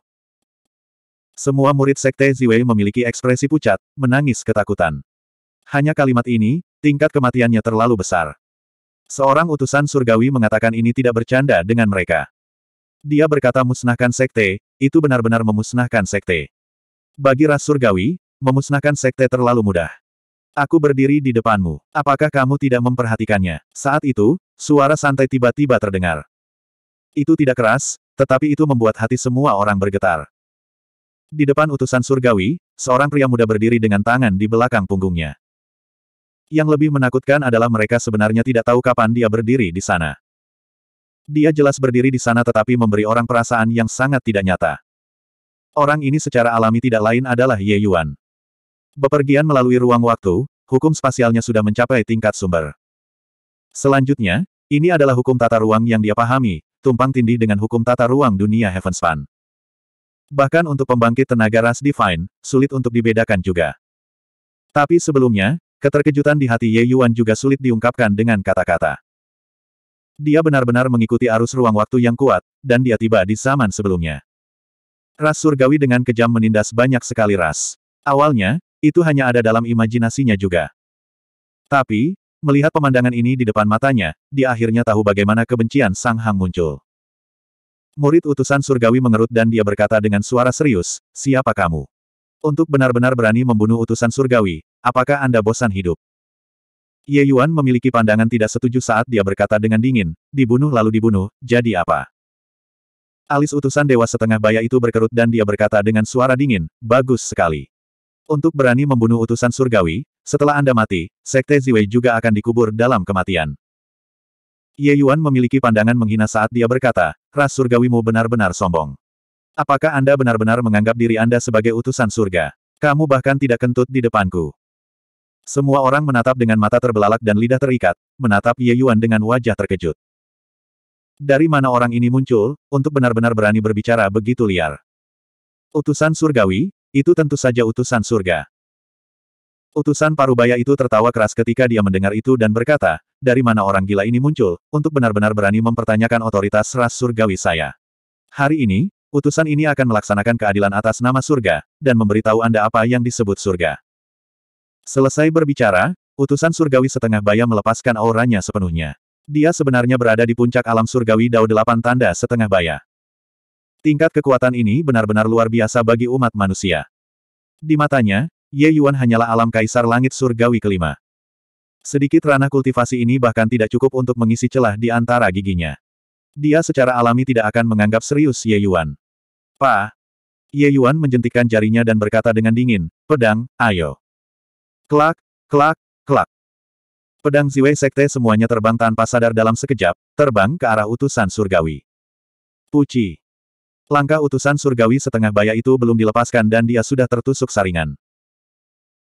Semua murid sekte Ziwei memiliki ekspresi pucat, menangis ketakutan. Hanya kalimat ini, tingkat kematiannya terlalu besar. Seorang utusan surgawi mengatakan ini tidak bercanda dengan mereka. Dia berkata musnahkan sekte, itu benar-benar memusnahkan sekte. Bagi ras surgawi, memusnahkan sekte terlalu mudah. Aku berdiri di depanmu. Apakah kamu tidak memperhatikannya? Saat itu, suara santai tiba-tiba terdengar. Itu tidak keras, tetapi itu membuat hati semua orang bergetar. Di depan utusan surgawi, seorang pria muda berdiri dengan tangan di belakang punggungnya. Yang lebih menakutkan adalah mereka sebenarnya tidak tahu kapan dia berdiri di sana. Dia jelas berdiri di sana tetapi memberi orang perasaan yang sangat tidak nyata. Orang ini secara alami tidak lain adalah Ye Yuan. Bepergian melalui ruang waktu, hukum spasialnya sudah mencapai tingkat sumber. Selanjutnya, ini adalah hukum tata ruang yang dia pahami, tumpang tindih dengan hukum tata ruang dunia Heavenspan. Bahkan untuk pembangkit tenaga ras Divine, sulit untuk dibedakan juga. Tapi sebelumnya, keterkejutan di hati Ye Yuan juga sulit diungkapkan dengan kata-kata. Dia benar-benar mengikuti arus ruang waktu yang kuat, dan dia tiba di zaman sebelumnya. Ras surgawi dengan kejam menindas banyak sekali ras. Awalnya, itu hanya ada dalam imajinasinya juga. Tapi, melihat pemandangan ini di depan matanya, dia akhirnya tahu bagaimana kebencian Sang Hang muncul. Murid utusan surgawi mengerut dan dia berkata dengan suara serius, siapa kamu? Untuk benar-benar berani membunuh utusan surgawi, apakah Anda bosan hidup? Ye Yuan memiliki pandangan tidak setuju saat dia berkata dengan dingin, dibunuh lalu dibunuh, jadi apa? Alis utusan dewa setengah baya itu berkerut dan dia berkata dengan suara dingin, bagus sekali. Untuk berani membunuh utusan surgawi, setelah Anda mati, Sekte Ziwei juga akan dikubur dalam kematian. Ye Yuan memiliki pandangan menghina saat dia berkata, ras surgawimu benar-benar sombong. Apakah Anda benar-benar menganggap diri Anda sebagai utusan surga? Kamu bahkan tidak kentut di depanku. Semua orang menatap dengan mata terbelalak dan lidah terikat, menatap Ye Yuan dengan wajah terkejut. Dari mana orang ini muncul, untuk benar-benar berani berbicara begitu liar? Utusan surgawi, itu tentu saja utusan surga. Utusan Parubaya itu tertawa keras ketika dia mendengar itu dan berkata, dari mana orang gila ini muncul, untuk benar-benar berani mempertanyakan otoritas ras surgawi saya. Hari ini, utusan ini akan melaksanakan keadilan atas nama surga, dan memberitahu Anda apa yang disebut surga. Selesai berbicara, utusan surgawi setengah baya melepaskan auranya sepenuhnya. Dia sebenarnya berada di puncak alam surgawi Dao delapan tanda setengah baya. Tingkat kekuatan ini benar-benar luar biasa bagi umat manusia. Di matanya, Ye Yuan hanyalah alam kaisar langit surgawi kelima. Sedikit ranah kultivasi ini bahkan tidak cukup untuk mengisi celah di antara giginya. Dia secara alami tidak akan menganggap serius Ye Yuan. Pa! Ye Yuan menjentikkan jarinya dan berkata dengan dingin, pedang, ayo. Klak, klak, klak. Pedang Ziwei Sekte semuanya terbang tanpa sadar dalam sekejap, terbang ke arah utusan surgawi. Puci. Langkah utusan surgawi setengah baya itu belum dilepaskan dan dia sudah tertusuk saringan.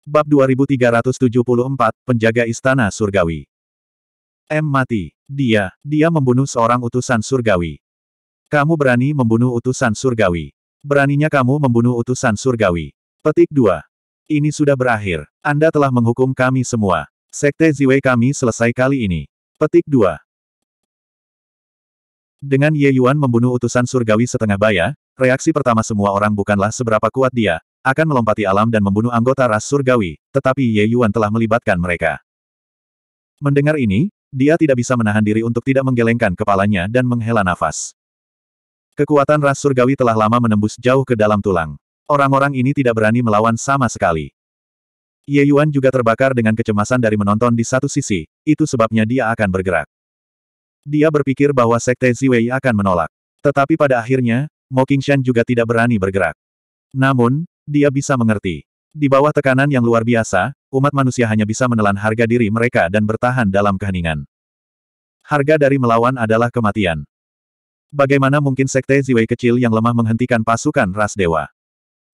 Bab 2374, Penjaga Istana Surgawi. M mati. Dia, dia membunuh seorang utusan surgawi. Kamu berani membunuh utusan surgawi. Beraninya kamu membunuh utusan surgawi. Petik 2. Ini sudah berakhir. Anda telah menghukum kami semua. Sekte Ziwei kami selesai kali ini. Petik 2. Dengan Ye Yuan membunuh utusan surgawi setengah baya, reaksi pertama semua orang bukanlah seberapa kuat dia, akan melompati alam dan membunuh anggota ras surgawi, tetapi Ye Yuan telah melibatkan mereka. Mendengar ini, dia tidak bisa menahan diri untuk tidak menggelengkan kepalanya dan menghela nafas. Kekuatan ras surgawi telah lama menembus jauh ke dalam tulang. Orang-orang ini tidak berani melawan sama sekali. Ye Yuan juga terbakar dengan kecemasan dari menonton di satu sisi, itu sebabnya dia akan bergerak. Dia berpikir bahwa Sekte Ziwei akan menolak. Tetapi pada akhirnya, Mo Qingshan juga tidak berani bergerak. Namun, dia bisa mengerti. Di bawah tekanan yang luar biasa, umat manusia hanya bisa menelan harga diri mereka dan bertahan dalam keheningan. Harga dari melawan adalah kematian. Bagaimana mungkin Sekte Ziwei kecil yang lemah menghentikan pasukan ras dewa?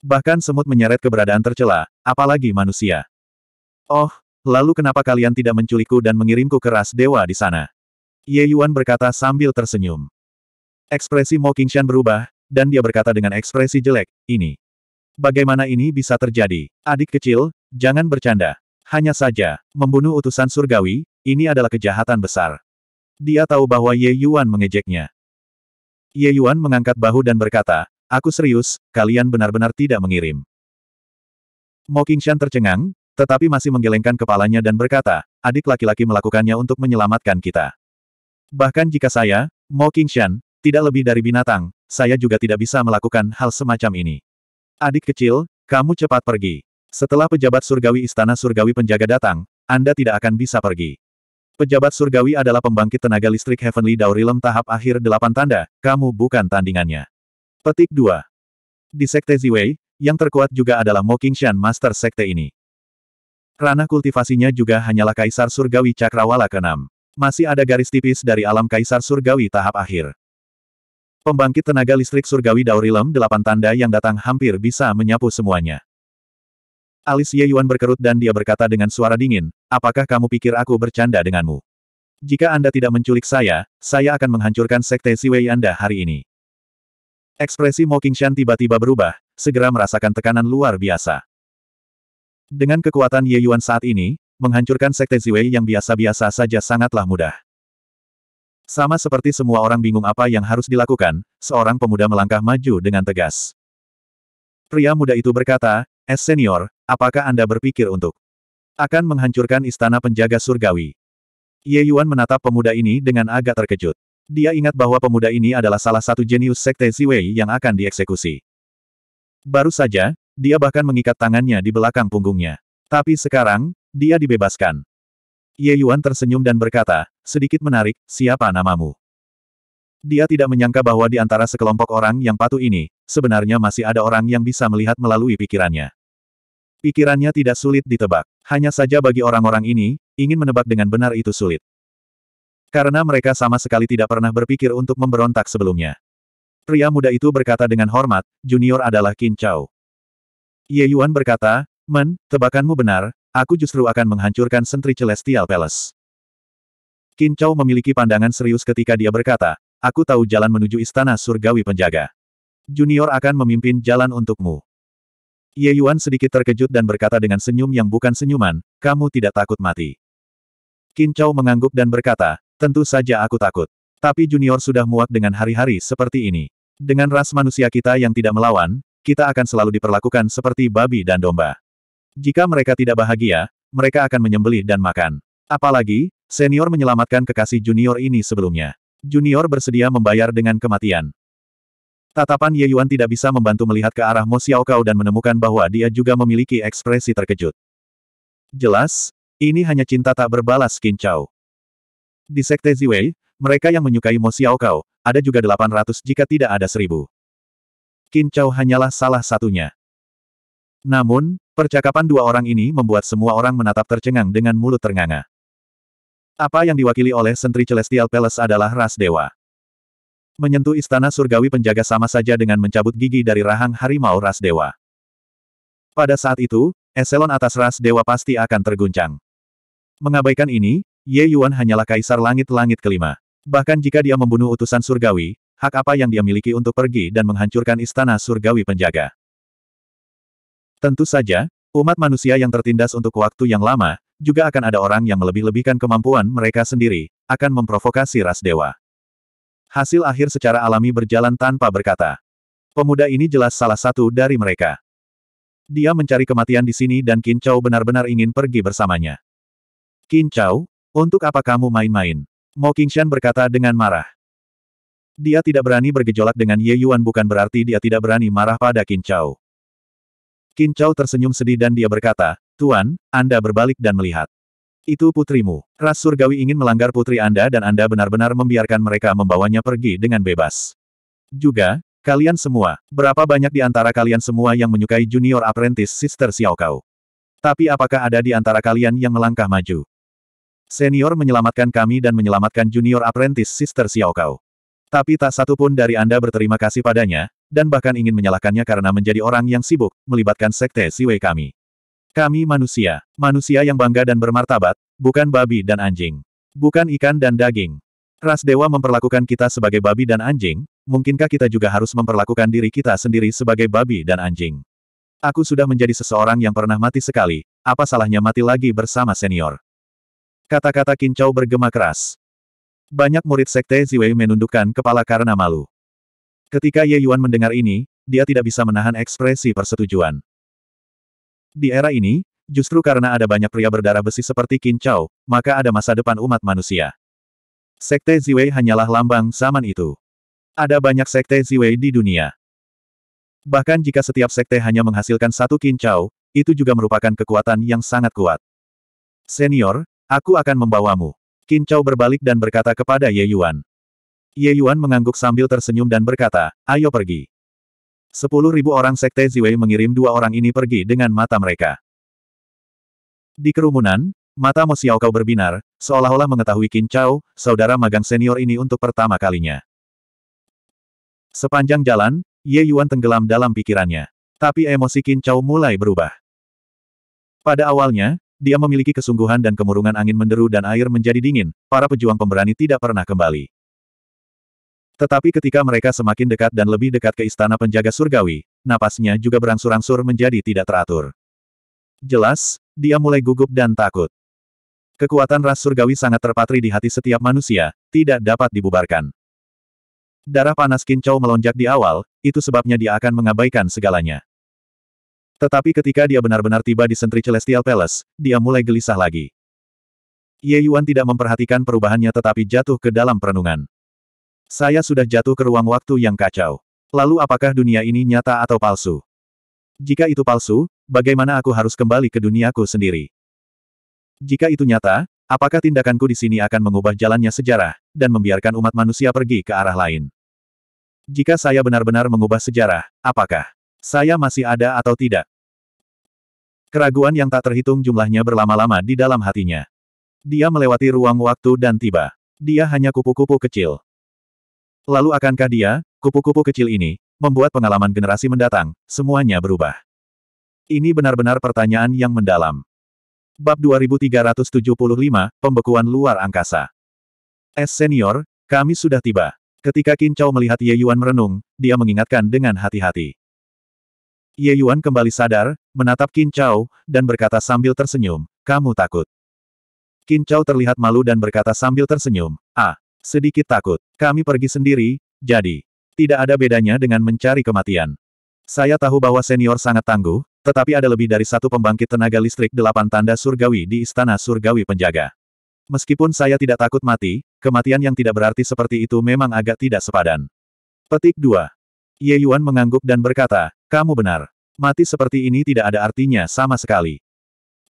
Bahkan semut menyeret keberadaan tercela, apalagi manusia. Oh, lalu kenapa kalian tidak menculikku dan mengirimku ke ras dewa di sana? Ye Yuan berkata sambil tersenyum. Ekspresi Mo Qingshan berubah, dan dia berkata dengan ekspresi jelek, ini. Bagaimana ini bisa terjadi? Adik kecil, jangan bercanda. Hanya saja, membunuh utusan surgawi, ini adalah kejahatan besar. Dia tahu bahwa Ye Yuan mengejeknya. Ye Yuan mengangkat bahu dan berkata, Aku serius, kalian benar-benar tidak mengirim. Mo tercengang, tetapi masih menggelengkan kepalanya dan berkata, adik laki-laki melakukannya untuk menyelamatkan kita. Bahkan jika saya, Mo tidak lebih dari binatang, saya juga tidak bisa melakukan hal semacam ini. Adik kecil, kamu cepat pergi. Setelah pejabat surgawi istana surgawi penjaga datang, Anda tidak akan bisa pergi. Pejabat surgawi adalah pembangkit tenaga listrik Heavenly Daurilem tahap akhir delapan tanda, kamu bukan tandingannya. Petik 2. Di Sekte Ziwei, yang terkuat juga adalah Mo Qingshan Master Sekte ini. Ranah kultivasinya juga hanyalah Kaisar Surgawi Cakrawala ke-6. Masih ada garis tipis dari alam Kaisar Surgawi tahap akhir. Pembangkit tenaga listrik surgawi Daurilem delapan tanda yang datang hampir bisa menyapu semuanya. Alis Ye Yuan berkerut dan dia berkata dengan suara dingin, apakah kamu pikir aku bercanda denganmu? Jika Anda tidak menculik saya, saya akan menghancurkan sekte Ziwei Anda hari ini. Ekspresi Mo tiba-tiba berubah, segera merasakan tekanan luar biasa. Dengan kekuatan Ye Yuan saat ini, menghancurkan Sekte Ziwei yang biasa-biasa saja sangatlah mudah. Sama seperti semua orang bingung apa yang harus dilakukan, seorang pemuda melangkah maju dengan tegas. Pria muda itu berkata, Es eh, senior, apakah Anda berpikir untuk akan menghancurkan istana penjaga surgawi? Ye Yuan menatap pemuda ini dengan agak terkejut. Dia ingat bahwa pemuda ini adalah salah satu jenius sekte Ziwei yang akan dieksekusi. Baru saja, dia bahkan mengikat tangannya di belakang punggungnya. Tapi sekarang, dia dibebaskan. Ye Yuan tersenyum dan berkata, sedikit menarik, siapa namamu? Dia tidak menyangka bahwa di antara sekelompok orang yang patuh ini, sebenarnya masih ada orang yang bisa melihat melalui pikirannya. Pikirannya tidak sulit ditebak. Hanya saja bagi orang-orang ini, ingin menebak dengan benar itu sulit. Karena mereka sama sekali tidak pernah berpikir untuk memberontak sebelumnya. Pria muda itu berkata dengan hormat, junior adalah Qin Chao. Ye Yuan berkata, Men, tebakanmu benar, aku justru akan menghancurkan sentri Celestial Palace. Qin Chao memiliki pandangan serius ketika dia berkata, aku tahu jalan menuju istana surgawi penjaga. Junior akan memimpin jalan untukmu. Ye Yuan sedikit terkejut dan berkata dengan senyum yang bukan senyuman, kamu tidak takut mati. Qin Chao mengangguk dan berkata, Tentu saja aku takut. Tapi Junior sudah muak dengan hari-hari seperti ini. Dengan ras manusia kita yang tidak melawan, kita akan selalu diperlakukan seperti babi dan domba. Jika mereka tidak bahagia, mereka akan menyembelih dan makan. Apalagi, senior menyelamatkan kekasih junior ini sebelumnya. Junior bersedia membayar dengan kematian. Tatapan Ye Yuan tidak bisa membantu melihat ke arah Mo Xiaokao dan menemukan bahwa dia juga memiliki ekspresi terkejut. Jelas, ini hanya cinta tak berbalas kincau. Di Sekte Ziwei, mereka yang menyukai Mo Xiaokao, ada juga 800 jika tidak ada seribu. Qin Chao hanyalah salah satunya. Namun, percakapan dua orang ini membuat semua orang menatap tercengang dengan mulut ternganga. Apa yang diwakili oleh sentri Celestial Palace adalah ras dewa. Menyentuh istana surgawi penjaga sama saja dengan mencabut gigi dari rahang harimau ras dewa. Pada saat itu, eselon atas ras dewa pasti akan terguncang. Mengabaikan ini, Ye Yuan hanyalah kaisar langit-langit kelima. Bahkan jika dia membunuh utusan surgawi, hak apa yang dia miliki untuk pergi dan menghancurkan istana surgawi penjaga? Tentu saja, umat manusia yang tertindas untuk waktu yang lama, juga akan ada orang yang melebih-lebihkan kemampuan mereka sendiri, akan memprovokasi ras dewa. Hasil akhir secara alami berjalan tanpa berkata. Pemuda ini jelas salah satu dari mereka. Dia mencari kematian di sini dan Qin benar-benar ingin pergi bersamanya. Qin untuk apa kamu main-main? Mo Qingshan berkata dengan marah. Dia tidak berani bergejolak dengan Ye Yuan bukan berarti dia tidak berani marah pada Qin Chao. Qin Chao tersenyum sedih dan dia berkata, Tuan, Anda berbalik dan melihat. Itu putrimu. Ras surgawi ingin melanggar putri Anda dan Anda benar-benar membiarkan mereka membawanya pergi dengan bebas. Juga, Kalian semua, berapa banyak di antara kalian semua yang menyukai junior apprentice Sister Xiao Kau? Tapi apakah ada di antara kalian yang melangkah maju? Senior menyelamatkan kami dan menyelamatkan junior apprentice Sister Xiaokao. Tapi tak satu pun dari Anda berterima kasih padanya, dan bahkan ingin menyalahkannya karena menjadi orang yang sibuk, melibatkan sekte Siwei kami. Kami manusia, manusia yang bangga dan bermartabat, bukan babi dan anjing. Bukan ikan dan daging. Ras dewa memperlakukan kita sebagai babi dan anjing, mungkinkah kita juga harus memperlakukan diri kita sendiri sebagai babi dan anjing? Aku sudah menjadi seseorang yang pernah mati sekali, apa salahnya mati lagi bersama senior? Kata-kata kincau bergema keras. Banyak murid sekte Ziwei menundukkan kepala karena malu. Ketika Ye Yuan mendengar ini, dia tidak bisa menahan ekspresi persetujuan. Di era ini, justru karena ada banyak pria berdarah besi seperti Kincau, maka ada masa depan umat manusia. Sekte Ziwei hanyalah lambang zaman itu. Ada banyak sekte Ziwei di dunia. Bahkan jika setiap sekte hanya menghasilkan satu Kincau, itu juga merupakan kekuatan yang sangat kuat. Senior, Aku akan membawamu. Qin Chao berbalik dan berkata kepada Ye Yuan. Ye Yuan mengangguk sambil tersenyum dan berkata, ayo pergi. Sepuluh ribu orang Sekte Ziwei mengirim dua orang ini pergi dengan mata mereka. Di kerumunan, mata Mo Xiaokao berbinar, seolah-olah mengetahui Qin Chao, saudara magang senior ini untuk pertama kalinya. Sepanjang jalan, Ye Yuan tenggelam dalam pikirannya. Tapi emosi Qin Chao mulai berubah. Pada awalnya, dia memiliki kesungguhan dan kemurungan angin menderu dan air menjadi dingin, para pejuang pemberani tidak pernah kembali. Tetapi ketika mereka semakin dekat dan lebih dekat ke istana penjaga surgawi, napasnya juga berangsur-angsur menjadi tidak teratur. Jelas, dia mulai gugup dan takut. Kekuatan ras surgawi sangat terpatri di hati setiap manusia, tidak dapat dibubarkan. Darah panas kincau melonjak di awal, itu sebabnya dia akan mengabaikan segalanya. Tetapi ketika dia benar-benar tiba di sentri Celestial Palace, dia mulai gelisah lagi. Ye Yuan tidak memperhatikan perubahannya tetapi jatuh ke dalam perenungan. Saya sudah jatuh ke ruang waktu yang kacau. Lalu apakah dunia ini nyata atau palsu? Jika itu palsu, bagaimana aku harus kembali ke duniaku sendiri? Jika itu nyata, apakah tindakanku di sini akan mengubah jalannya sejarah, dan membiarkan umat manusia pergi ke arah lain? Jika saya benar-benar mengubah sejarah, apakah saya masih ada atau tidak? Keraguan yang tak terhitung jumlahnya berlama-lama di dalam hatinya. Dia melewati ruang waktu dan tiba. Dia hanya kupu-kupu kecil. Lalu akankah dia, kupu-kupu kecil ini, membuat pengalaman generasi mendatang, semuanya berubah? Ini benar-benar pertanyaan yang mendalam. Bab 2375, Pembekuan Luar Angkasa. Es senior, kami sudah tiba. Ketika Qin Chao melihat Ye Yuan merenung, dia mengingatkan dengan hati-hati. Ye Yuan kembali sadar, menatap Qin Chao, dan berkata sambil tersenyum, kamu takut. Qin Chao terlihat malu dan berkata sambil tersenyum, ah, sedikit takut, kami pergi sendiri, jadi, tidak ada bedanya dengan mencari kematian. Saya tahu bahwa senior sangat tangguh, tetapi ada lebih dari satu pembangkit tenaga listrik delapan tanda surgawi di istana surgawi penjaga. Meskipun saya tidak takut mati, kematian yang tidak berarti seperti itu memang agak tidak sepadan. Petik 2. Ye Yuan mengangguk dan berkata, kamu benar. Mati seperti ini tidak ada artinya sama sekali.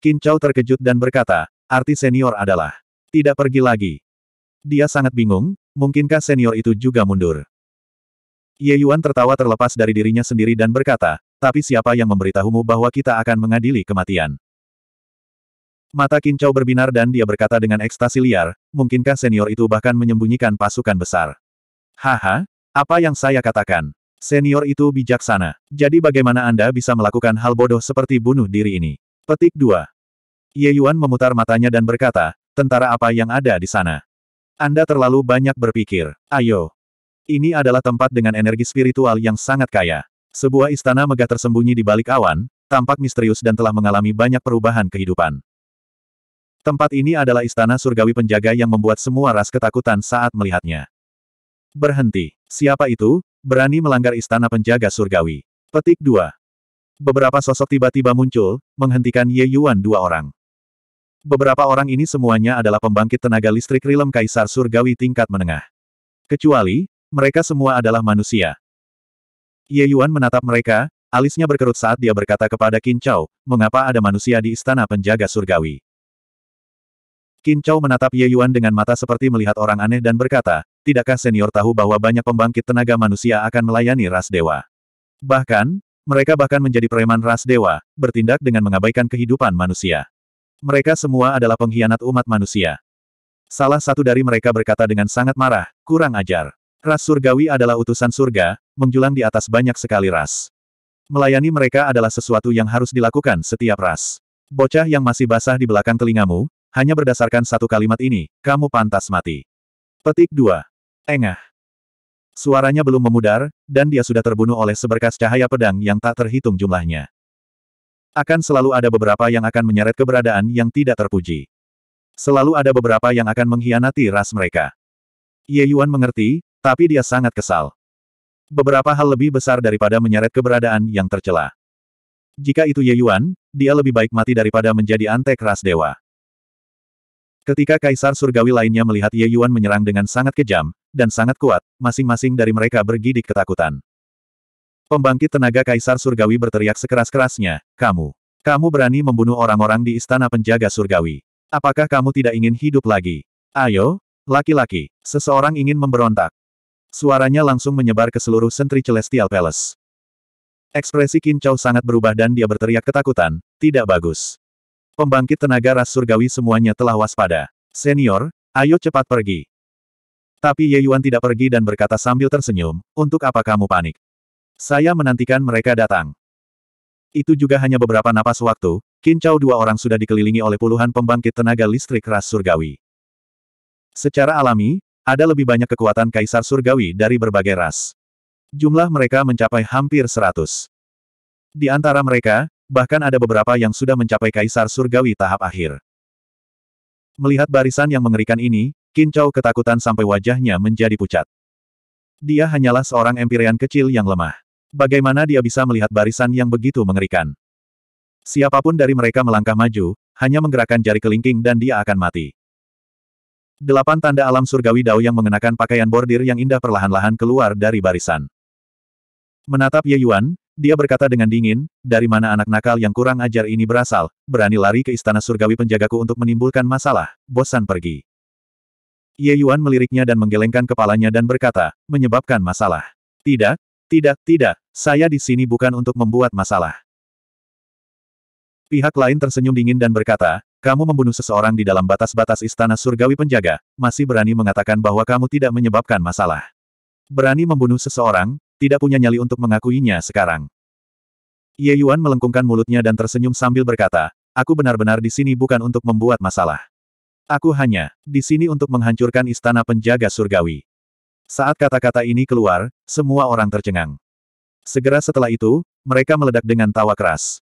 Qin Chao terkejut dan berkata, arti senior adalah tidak pergi lagi. Dia sangat bingung, mungkinkah senior itu juga mundur? Ye Yuan tertawa terlepas dari dirinya sendiri dan berkata, tapi siapa yang memberitahumu bahwa kita akan mengadili kematian? Mata Kincau berbinar dan dia berkata dengan ekstasi liar, mungkinkah senior itu bahkan menyembunyikan pasukan besar? Haha, apa yang saya katakan? Senior itu bijaksana. Jadi bagaimana Anda bisa melakukan hal bodoh seperti bunuh diri ini? Petik 2. Ye Yuan memutar matanya dan berkata, tentara apa yang ada di sana? Anda terlalu banyak berpikir. Ayo. Ini adalah tempat dengan energi spiritual yang sangat kaya. Sebuah istana megah tersembunyi di balik awan, tampak misterius dan telah mengalami banyak perubahan kehidupan. Tempat ini adalah istana surgawi penjaga yang membuat semua ras ketakutan saat melihatnya. Berhenti. Siapa itu? Berani melanggar istana penjaga surgawi. Petik 2. Beberapa sosok tiba-tiba muncul, menghentikan Ye Yuan dua orang. Beberapa orang ini semuanya adalah pembangkit tenaga listrik rilem kaisar surgawi tingkat menengah. Kecuali, mereka semua adalah manusia. Ye Yuan menatap mereka, alisnya berkerut saat dia berkata kepada Qin Chao, mengapa ada manusia di istana penjaga surgawi. Qin Chao menatap Ye Yuan dengan mata seperti melihat orang aneh dan berkata, tidakkah senior tahu bahwa banyak pembangkit tenaga manusia akan melayani ras dewa? Bahkan, mereka bahkan menjadi preman ras dewa, bertindak dengan mengabaikan kehidupan manusia. Mereka semua adalah pengkhianat umat manusia. Salah satu dari mereka berkata dengan sangat marah, kurang ajar. Ras surgawi adalah utusan surga, menjulang di atas banyak sekali ras. Melayani mereka adalah sesuatu yang harus dilakukan setiap ras. Bocah yang masih basah di belakang telingamu, hanya berdasarkan satu kalimat ini, kamu pantas mati. Petik 2. Engah. Suaranya belum memudar, dan dia sudah terbunuh oleh seberkas cahaya pedang yang tak terhitung jumlahnya. Akan selalu ada beberapa yang akan menyeret keberadaan yang tidak terpuji. Selalu ada beberapa yang akan mengkhianati ras mereka. Ye Yuan mengerti, tapi dia sangat kesal. Beberapa hal lebih besar daripada menyeret keberadaan yang tercela. Jika itu Ye Yuan, dia lebih baik mati daripada menjadi antek ras dewa. Ketika kaisar surgawi lainnya melihat Ye Yuan menyerang dengan sangat kejam, dan sangat kuat, masing-masing dari mereka bergidik ketakutan. Pembangkit tenaga kaisar surgawi berteriak sekeras-kerasnya, Kamu! Kamu berani membunuh orang-orang di istana penjaga surgawi. Apakah kamu tidak ingin hidup lagi? Ayo, laki-laki, seseorang ingin memberontak. Suaranya langsung menyebar ke seluruh sentri Celestial Palace. Ekspresi Qin sangat berubah dan dia berteriak ketakutan, tidak bagus. Pembangkit tenaga ras surgawi semuanya telah waspada. Senior, ayo cepat pergi. Tapi Ye Yuan tidak pergi dan berkata sambil tersenyum, untuk apa kamu panik? Saya menantikan mereka datang. Itu juga hanya beberapa napas waktu, Kincau dua orang sudah dikelilingi oleh puluhan pembangkit tenaga listrik ras surgawi. Secara alami, ada lebih banyak kekuatan kaisar surgawi dari berbagai ras. Jumlah mereka mencapai hampir seratus. Di antara mereka, bahkan ada beberapa yang sudah mencapai kaisar surgawi tahap akhir. Melihat barisan yang mengerikan ini, Qin ketakutan sampai wajahnya menjadi pucat. Dia hanyalah seorang empirian kecil yang lemah. Bagaimana dia bisa melihat barisan yang begitu mengerikan? Siapapun dari mereka melangkah maju, hanya menggerakkan jari kelingking dan dia akan mati. Delapan tanda alam surgawi Dao yang mengenakan pakaian bordir yang indah perlahan-lahan keluar dari barisan. Menatap Ye Yuan, dia berkata dengan dingin, dari mana anak nakal yang kurang ajar ini berasal, berani lari ke istana surgawi penjagaku untuk menimbulkan masalah, bosan pergi. Ye Yuan meliriknya dan menggelengkan kepalanya dan berkata, menyebabkan masalah. Tidak, tidak, tidak, saya di sini bukan untuk membuat masalah. Pihak lain tersenyum dingin dan berkata, kamu membunuh seseorang di dalam batas-batas istana surgawi penjaga, masih berani mengatakan bahwa kamu tidak menyebabkan masalah. Berani membunuh seseorang, tidak punya nyali untuk mengakuinya sekarang. Ye Yuan melengkungkan mulutnya dan tersenyum sambil berkata, aku benar-benar di sini bukan untuk membuat masalah. Aku hanya di sini untuk menghancurkan istana penjaga surgawi. Saat kata-kata ini keluar, semua orang tercengang. Segera setelah itu, mereka meledak dengan tawa keras.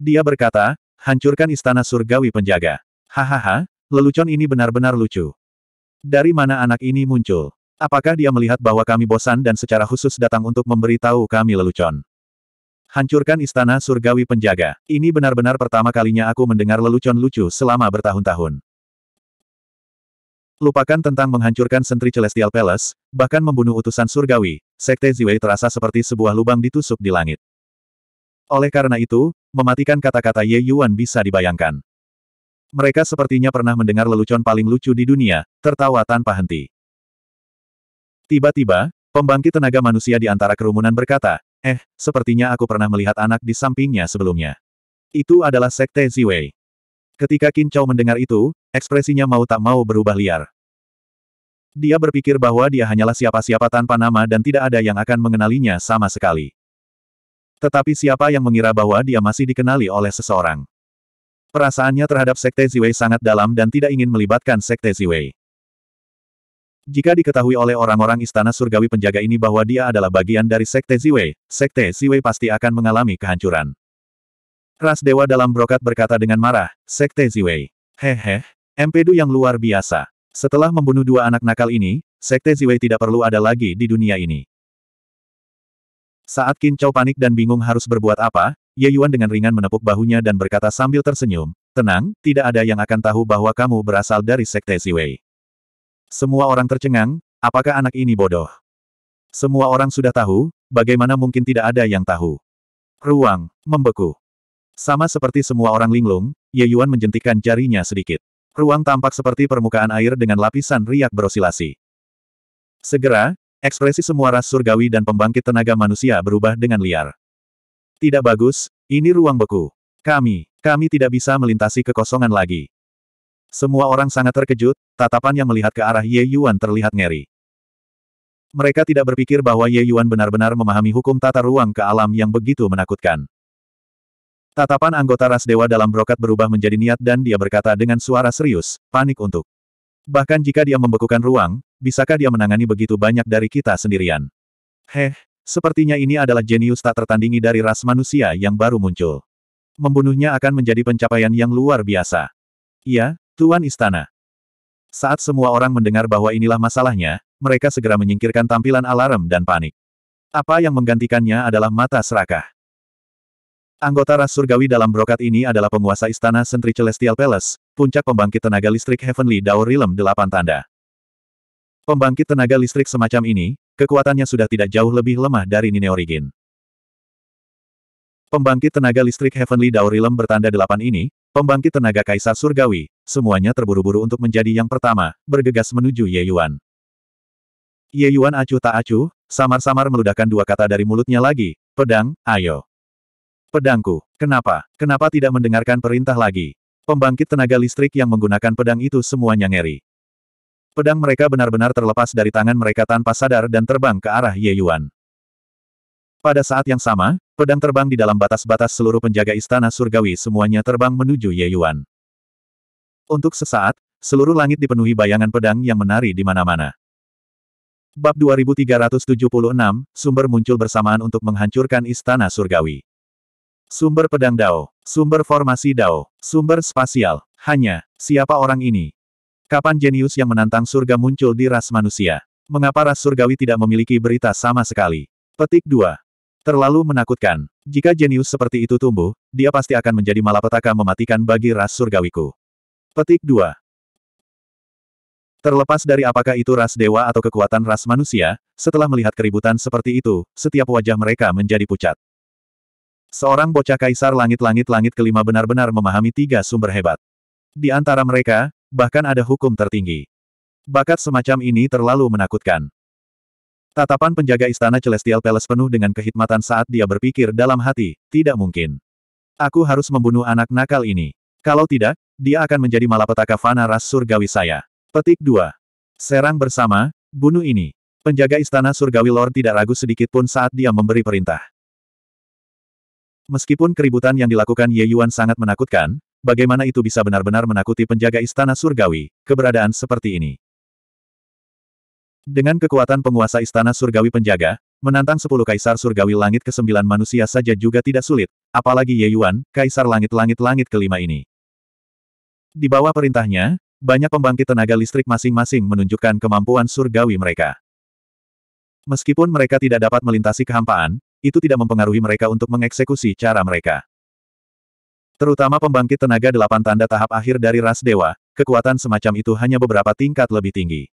Dia berkata, hancurkan istana surgawi penjaga. Hahaha, lelucon ini benar-benar lucu. Dari mana anak ini muncul? Apakah dia melihat bahwa kami bosan dan secara khusus datang untuk memberitahu kami lelucon? Hancurkan istana surgawi penjaga. Ini benar-benar pertama kalinya aku mendengar lelucon lucu selama bertahun-tahun. Lupakan tentang menghancurkan sentri Celestial Palace, bahkan membunuh utusan surgawi, Sekte Ziwei terasa seperti sebuah lubang ditusuk di langit. Oleh karena itu, mematikan kata-kata Ye Yuan bisa dibayangkan. Mereka sepertinya pernah mendengar lelucon paling lucu di dunia, tertawa tanpa henti. Tiba-tiba, pembangkit tenaga manusia di antara kerumunan berkata, eh, sepertinya aku pernah melihat anak di sampingnya sebelumnya. Itu adalah Sekte Ziwei. Ketika Qin Chao mendengar itu, ekspresinya mau tak mau berubah liar. Dia berpikir bahwa dia hanyalah siapa-siapa tanpa nama dan tidak ada yang akan mengenalinya sama sekali. Tetapi siapa yang mengira bahwa dia masih dikenali oleh seseorang? Perasaannya terhadap Sekte Ziwei sangat dalam dan tidak ingin melibatkan Sekte Ziwei. Jika diketahui oleh orang-orang istana surgawi penjaga ini bahwa dia adalah bagian dari Sekte Ziwei, Sekte Ziwei pasti akan mengalami kehancuran. Ras Dewa dalam brokat berkata dengan marah, Sekte Ziwei. Hehe, empedu yang luar biasa. Setelah membunuh dua anak nakal ini, Sekte Ziwei tidak perlu ada lagi di dunia ini. Saat Qin Chou panik dan bingung harus berbuat apa, Ye Yuan dengan ringan menepuk bahunya dan berkata sambil tersenyum, Tenang, tidak ada yang akan tahu bahwa kamu berasal dari Sekte Ziwei. Semua orang tercengang, apakah anak ini bodoh? Semua orang sudah tahu, bagaimana mungkin tidak ada yang tahu? Ruang, membeku. Sama seperti semua orang linglung, Ye Yuan menjentikan jarinya sedikit. Ruang tampak seperti permukaan air dengan lapisan riak berosilasi. Segera, ekspresi semua ras surgawi dan pembangkit tenaga manusia berubah dengan liar. Tidak bagus, ini ruang beku. Kami, kami tidak bisa melintasi kekosongan lagi. Semua orang sangat terkejut, tatapan yang melihat ke arah Ye Yuan terlihat ngeri. Mereka tidak berpikir bahwa Ye Yuan benar-benar memahami hukum tata ruang ke alam yang begitu menakutkan. Tatapan anggota ras dewa dalam brokat berubah menjadi niat dan dia berkata dengan suara serius, panik untuk. Bahkan jika dia membekukan ruang, bisakah dia menangani begitu banyak dari kita sendirian? Heh, sepertinya ini adalah jenius tak tertandingi dari ras manusia yang baru muncul. Membunuhnya akan menjadi pencapaian yang luar biasa. Iya, Tuan Istana. Saat semua orang mendengar bahwa inilah masalahnya, mereka segera menyingkirkan tampilan alarm dan panik. Apa yang menggantikannya adalah mata serakah. Anggota ras surgawi dalam brokat ini adalah penguasa istana Sentri Celestial Palace, puncak pembangkit tenaga listrik Heavenly Dao Realm 8 tanda. Pembangkit tenaga listrik semacam ini, kekuatannya sudah tidak jauh lebih lemah dari Nine Origin. Pembangkit tenaga listrik Heavenly Dao Realm bertanda 8 ini, Pembangkit tenaga kaisar surgawi, semuanya terburu-buru untuk menjadi yang pertama, bergegas menuju Ye Yuan. Ye Yuan acuh tak acuh, samar-samar meludahkan dua kata dari mulutnya lagi, pedang, ayo. Pedangku, kenapa, kenapa tidak mendengarkan perintah lagi? Pembangkit tenaga listrik yang menggunakan pedang itu semuanya ngeri. Pedang mereka benar-benar terlepas dari tangan mereka tanpa sadar dan terbang ke arah Ye Yuan. Pada saat yang sama, Pedang terbang di dalam batas-batas seluruh penjaga istana surgawi semuanya terbang menuju Ye Yuan. Untuk sesaat, seluruh langit dipenuhi bayangan pedang yang menari di mana-mana. Bab 2376, sumber muncul bersamaan untuk menghancurkan istana surgawi. Sumber pedang Dao, sumber formasi Dao, sumber spasial, hanya, siapa orang ini? Kapan jenius yang menantang surga muncul di ras manusia? Mengapa ras surgawi tidak memiliki berita sama sekali? Petik 2. Terlalu menakutkan. Jika jenius seperti itu tumbuh, dia pasti akan menjadi malapetaka mematikan bagi ras surgawiku. Petik 2. Terlepas dari apakah itu ras dewa atau kekuatan ras manusia, setelah melihat keributan seperti itu, setiap wajah mereka menjadi pucat. Seorang bocah kaisar langit-langit-langit kelima benar-benar memahami tiga sumber hebat. Di antara mereka, bahkan ada hukum tertinggi. Bakat semacam ini terlalu menakutkan. Tatapan penjaga istana Celestial Palace penuh dengan kehikmatan saat dia berpikir dalam hati, tidak mungkin. Aku harus membunuh anak nakal ini. Kalau tidak, dia akan menjadi malapetaka fana ras surgawi saya. Petik 2. Serang bersama, bunuh ini. Penjaga istana surgawi Lord tidak ragu sedikit pun saat dia memberi perintah. Meskipun keributan yang dilakukan Ye Yuan sangat menakutkan, bagaimana itu bisa benar-benar menakuti penjaga istana surgawi, keberadaan seperti ini. Dengan kekuatan penguasa istana surgawi penjaga, menantang sepuluh kaisar surgawi langit ke sembilan manusia saja juga tidak sulit, apalagi Ye Yuan, kaisar langit-langit-langit kelima ini. Di bawah perintahnya, banyak pembangkit tenaga listrik masing-masing menunjukkan kemampuan surgawi mereka. Meskipun mereka tidak dapat melintasi kehampaan, itu tidak mempengaruhi mereka untuk mengeksekusi cara mereka. Terutama pembangkit tenaga delapan tanda tahap akhir dari ras dewa, kekuatan semacam itu hanya beberapa tingkat lebih tinggi.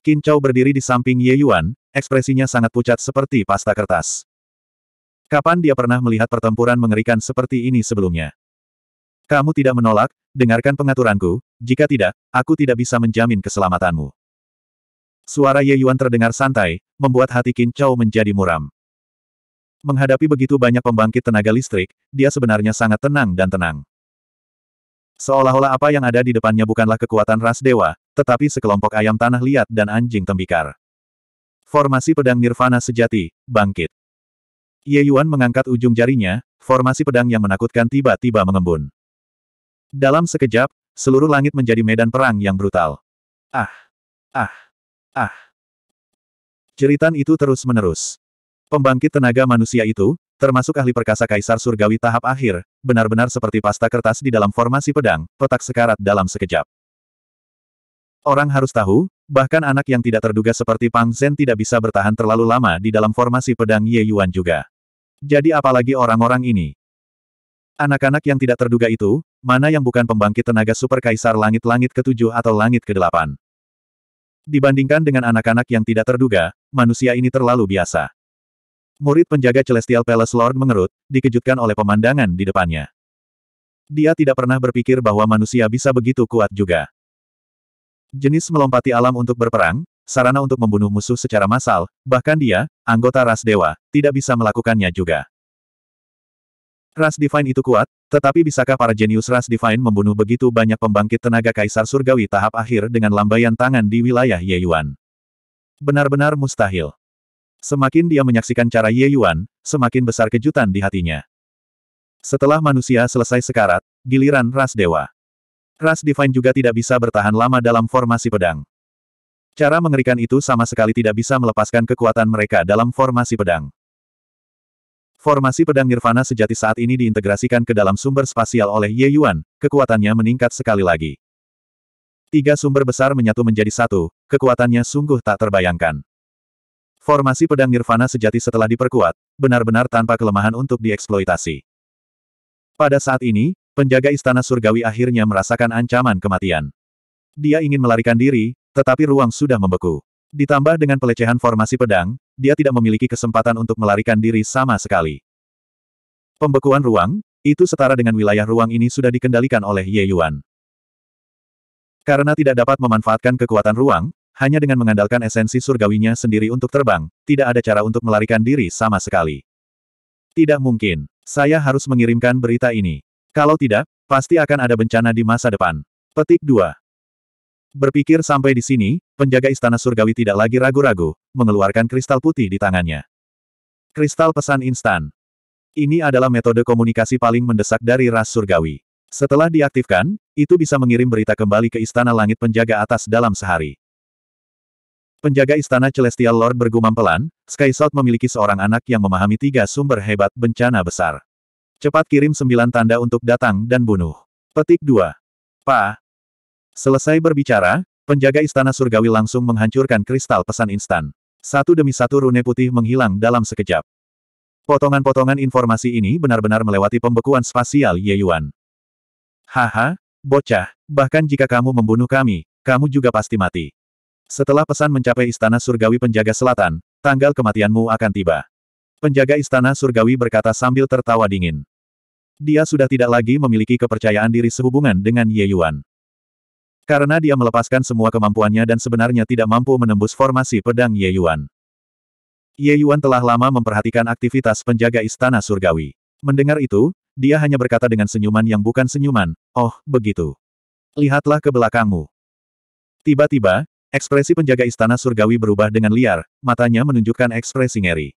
Qin Chao berdiri di samping Ye Yuan, ekspresinya sangat pucat seperti pasta kertas. Kapan dia pernah melihat pertempuran mengerikan seperti ini sebelumnya? Kamu tidak menolak, dengarkan pengaturanku, jika tidak, aku tidak bisa menjamin keselamatanmu. Suara Ye Yuan terdengar santai, membuat hati Qin Chao menjadi muram. Menghadapi begitu banyak pembangkit tenaga listrik, dia sebenarnya sangat tenang dan tenang. Seolah-olah apa yang ada di depannya bukanlah kekuatan ras dewa, tetapi sekelompok ayam tanah liat dan anjing tembikar. Formasi pedang nirvana sejati, bangkit. Ye Yuan mengangkat ujung jarinya, formasi pedang yang menakutkan tiba-tiba mengembun. Dalam sekejap, seluruh langit menjadi medan perang yang brutal. Ah! Ah! Ah! Jeritan itu terus-menerus. Pembangkit tenaga manusia itu, termasuk ahli perkasa kaisar surgawi tahap akhir, benar-benar seperti pasta kertas di dalam formasi pedang, petak sekarat dalam sekejap. Orang harus tahu, bahkan anak yang tidak terduga seperti Pang Zhen tidak bisa bertahan terlalu lama di dalam formasi pedang Ye Yuan juga. Jadi apalagi orang-orang ini. Anak-anak yang tidak terduga itu, mana yang bukan pembangkit tenaga super kaisar langit-langit ke-7 atau langit ke-8? Dibandingkan dengan anak-anak yang tidak terduga, manusia ini terlalu biasa. Murid penjaga Celestial Palace Lord mengerut, dikejutkan oleh pemandangan di depannya. Dia tidak pernah berpikir bahwa manusia bisa begitu kuat juga. Jenis melompati alam untuk berperang, sarana untuk membunuh musuh secara massal, bahkan dia, anggota ras dewa, tidak bisa melakukannya juga. Ras Divine itu kuat, tetapi bisakah para jenius Ras Divine membunuh begitu banyak pembangkit tenaga Kaisar Surgawi tahap akhir dengan lambaian tangan di wilayah Yeyuan? Benar-benar mustahil. Semakin dia menyaksikan cara Ye Yuan, semakin besar kejutan di hatinya. Setelah manusia selesai sekarat, giliran ras dewa. Ras Divine juga tidak bisa bertahan lama dalam formasi pedang. Cara mengerikan itu sama sekali tidak bisa melepaskan kekuatan mereka dalam formasi pedang. Formasi pedang Nirvana sejati saat ini diintegrasikan ke dalam sumber spasial oleh Ye Yuan, kekuatannya meningkat sekali lagi. Tiga sumber besar menyatu menjadi satu, kekuatannya sungguh tak terbayangkan. Formasi pedang Nirvana sejati setelah diperkuat, benar-benar tanpa kelemahan untuk dieksploitasi. Pada saat ini, penjaga istana surgawi akhirnya merasakan ancaman kematian. Dia ingin melarikan diri, tetapi ruang sudah membeku. Ditambah dengan pelecehan formasi pedang, dia tidak memiliki kesempatan untuk melarikan diri sama sekali. Pembekuan ruang, itu setara dengan wilayah ruang ini sudah dikendalikan oleh Ye Yuan. Karena tidak dapat memanfaatkan kekuatan ruang, hanya dengan mengandalkan esensi surgawinya sendiri untuk terbang, tidak ada cara untuk melarikan diri sama sekali. Tidak mungkin. Saya harus mengirimkan berita ini. Kalau tidak, pasti akan ada bencana di masa depan. Petik 2. Berpikir sampai di sini, penjaga istana surgawi tidak lagi ragu-ragu, mengeluarkan kristal putih di tangannya. Kristal pesan instan. Ini adalah metode komunikasi paling mendesak dari ras surgawi. Setelah diaktifkan, itu bisa mengirim berita kembali ke istana langit penjaga atas dalam sehari. Penjaga istana Celestial Lord bergumam pelan, Sky South memiliki seorang anak yang memahami tiga sumber hebat bencana besar. Cepat kirim sembilan tanda untuk datang dan bunuh. Petik 2. Pa. Selesai berbicara, penjaga istana surgawi langsung menghancurkan kristal pesan instan. Satu demi satu rune putih menghilang dalam sekejap. Potongan-potongan informasi ini benar-benar melewati pembekuan spasial Ye Yuan. Haha, bocah, bahkan jika kamu membunuh kami, kamu juga pasti mati. Setelah pesan mencapai istana surgawi penjaga selatan, tanggal kematianmu akan tiba. Penjaga istana surgawi berkata sambil tertawa dingin. Dia sudah tidak lagi memiliki kepercayaan diri sehubungan dengan Ye Yuan. Karena dia melepaskan semua kemampuannya dan sebenarnya tidak mampu menembus formasi pedang Ye Yuan. Ye Yuan telah lama memperhatikan aktivitas penjaga istana surgawi. Mendengar itu, dia hanya berkata dengan senyuman yang bukan senyuman, oh, begitu. Lihatlah ke belakangmu. Tiba-tiba, Ekspresi penjaga istana surgawi berubah dengan liar, matanya menunjukkan ekspresi ngeri.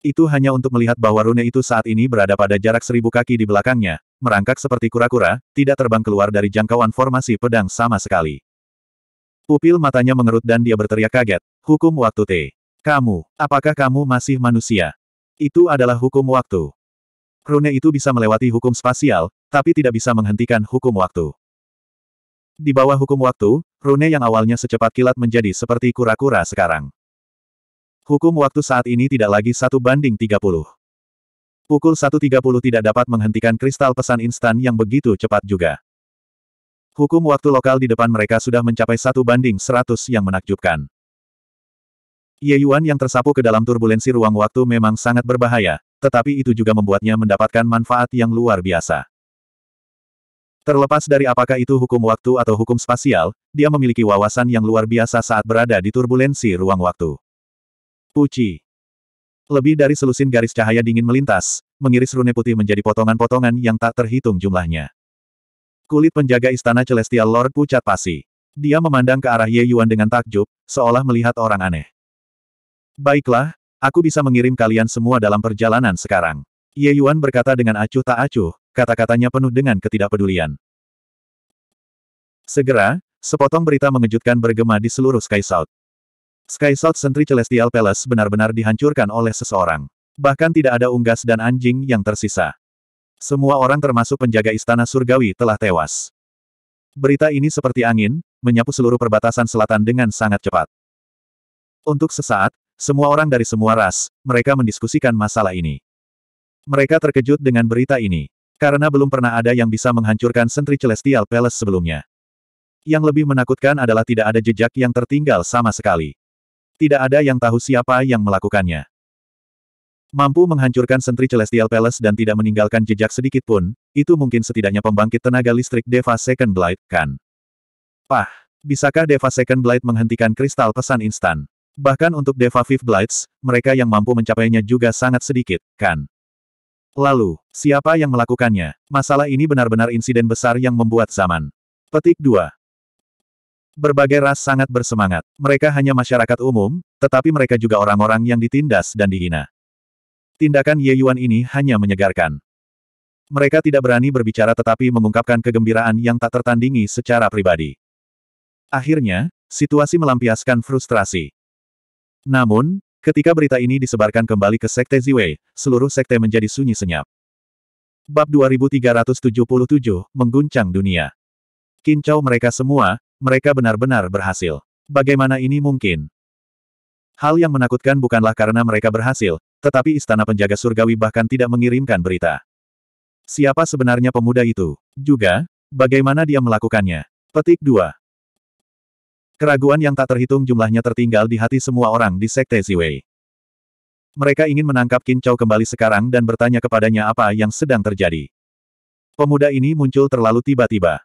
Itu hanya untuk melihat bahwa rune itu saat ini berada pada jarak seribu kaki di belakangnya, merangkak seperti kura-kura, tidak terbang keluar dari jangkauan formasi pedang sama sekali. Pupil matanya mengerut dan dia berteriak kaget, hukum waktu T. Kamu, apakah kamu masih manusia? Itu adalah hukum waktu. Rune itu bisa melewati hukum spasial, tapi tidak bisa menghentikan hukum waktu. Di bawah hukum waktu, rune yang awalnya secepat kilat menjadi seperti kura-kura sekarang. Hukum waktu saat ini tidak lagi satu banding 30. Pukul 1.30 tidak dapat menghentikan kristal pesan instan yang begitu cepat juga. Hukum waktu lokal di depan mereka sudah mencapai satu banding 100 yang menakjubkan. Ye Yuan yang tersapu ke dalam turbulensi ruang waktu memang sangat berbahaya, tetapi itu juga membuatnya mendapatkan manfaat yang luar biasa. Terlepas dari apakah itu hukum waktu atau hukum spasial, dia memiliki wawasan yang luar biasa saat berada di turbulensi ruang waktu. Puci. Lebih dari selusin garis cahaya dingin melintas, mengiris rune putih menjadi potongan-potongan yang tak terhitung jumlahnya. Kulit penjaga istana Celestial Lord pucat pasi. Dia memandang ke arah Ye Yuan dengan takjub, seolah melihat orang aneh. Baiklah, aku bisa mengirim kalian semua dalam perjalanan sekarang. Ye Yuan berkata dengan acuh tak acuh, Kata-katanya penuh dengan ketidakpedulian. Segera, sepotong berita mengejutkan bergema di seluruh Sky South. Sky South Sentry Celestial Palace benar-benar dihancurkan oleh seseorang. Bahkan tidak ada unggas dan anjing yang tersisa. Semua orang termasuk penjaga istana surgawi telah tewas. Berita ini seperti angin, menyapu seluruh perbatasan selatan dengan sangat cepat. Untuk sesaat, semua orang dari semua ras, mereka mendiskusikan masalah ini. Mereka terkejut dengan berita ini. Karena belum pernah ada yang bisa menghancurkan sentri Celestial Palace sebelumnya. Yang lebih menakutkan adalah tidak ada jejak yang tertinggal sama sekali. Tidak ada yang tahu siapa yang melakukannya. Mampu menghancurkan sentri Celestial Palace dan tidak meninggalkan jejak sedikit pun, itu mungkin setidaknya pembangkit tenaga listrik Deva Second Blight, kan? Pah! Bisakah Deva Second Blight menghentikan kristal pesan instan? Bahkan untuk Deva Fifth Blights, mereka yang mampu mencapainya juga sangat sedikit, kan? Lalu, siapa yang melakukannya? Masalah ini benar-benar insiden besar yang membuat zaman. Petik 2. Berbagai ras sangat bersemangat. Mereka hanya masyarakat umum, tetapi mereka juga orang-orang yang ditindas dan dihina. Tindakan Ye Yuan ini hanya menyegarkan. Mereka tidak berani berbicara tetapi mengungkapkan kegembiraan yang tak tertandingi secara pribadi. Akhirnya, situasi melampiaskan frustrasi. Namun, Ketika berita ini disebarkan kembali ke Sekte Ziwei, seluruh sekte menjadi sunyi senyap. Bab 2377, Mengguncang Dunia. Kincau mereka semua, mereka benar-benar berhasil. Bagaimana ini mungkin? Hal yang menakutkan bukanlah karena mereka berhasil, tetapi istana penjaga surgawi bahkan tidak mengirimkan berita. Siapa sebenarnya pemuda itu? Juga, bagaimana dia melakukannya? Petik 2. Keraguan yang tak terhitung jumlahnya tertinggal di hati semua orang di Sekte Ziwei. Mereka ingin menangkap Qin Chao kembali sekarang dan bertanya kepadanya apa yang sedang terjadi. Pemuda ini muncul terlalu tiba-tiba.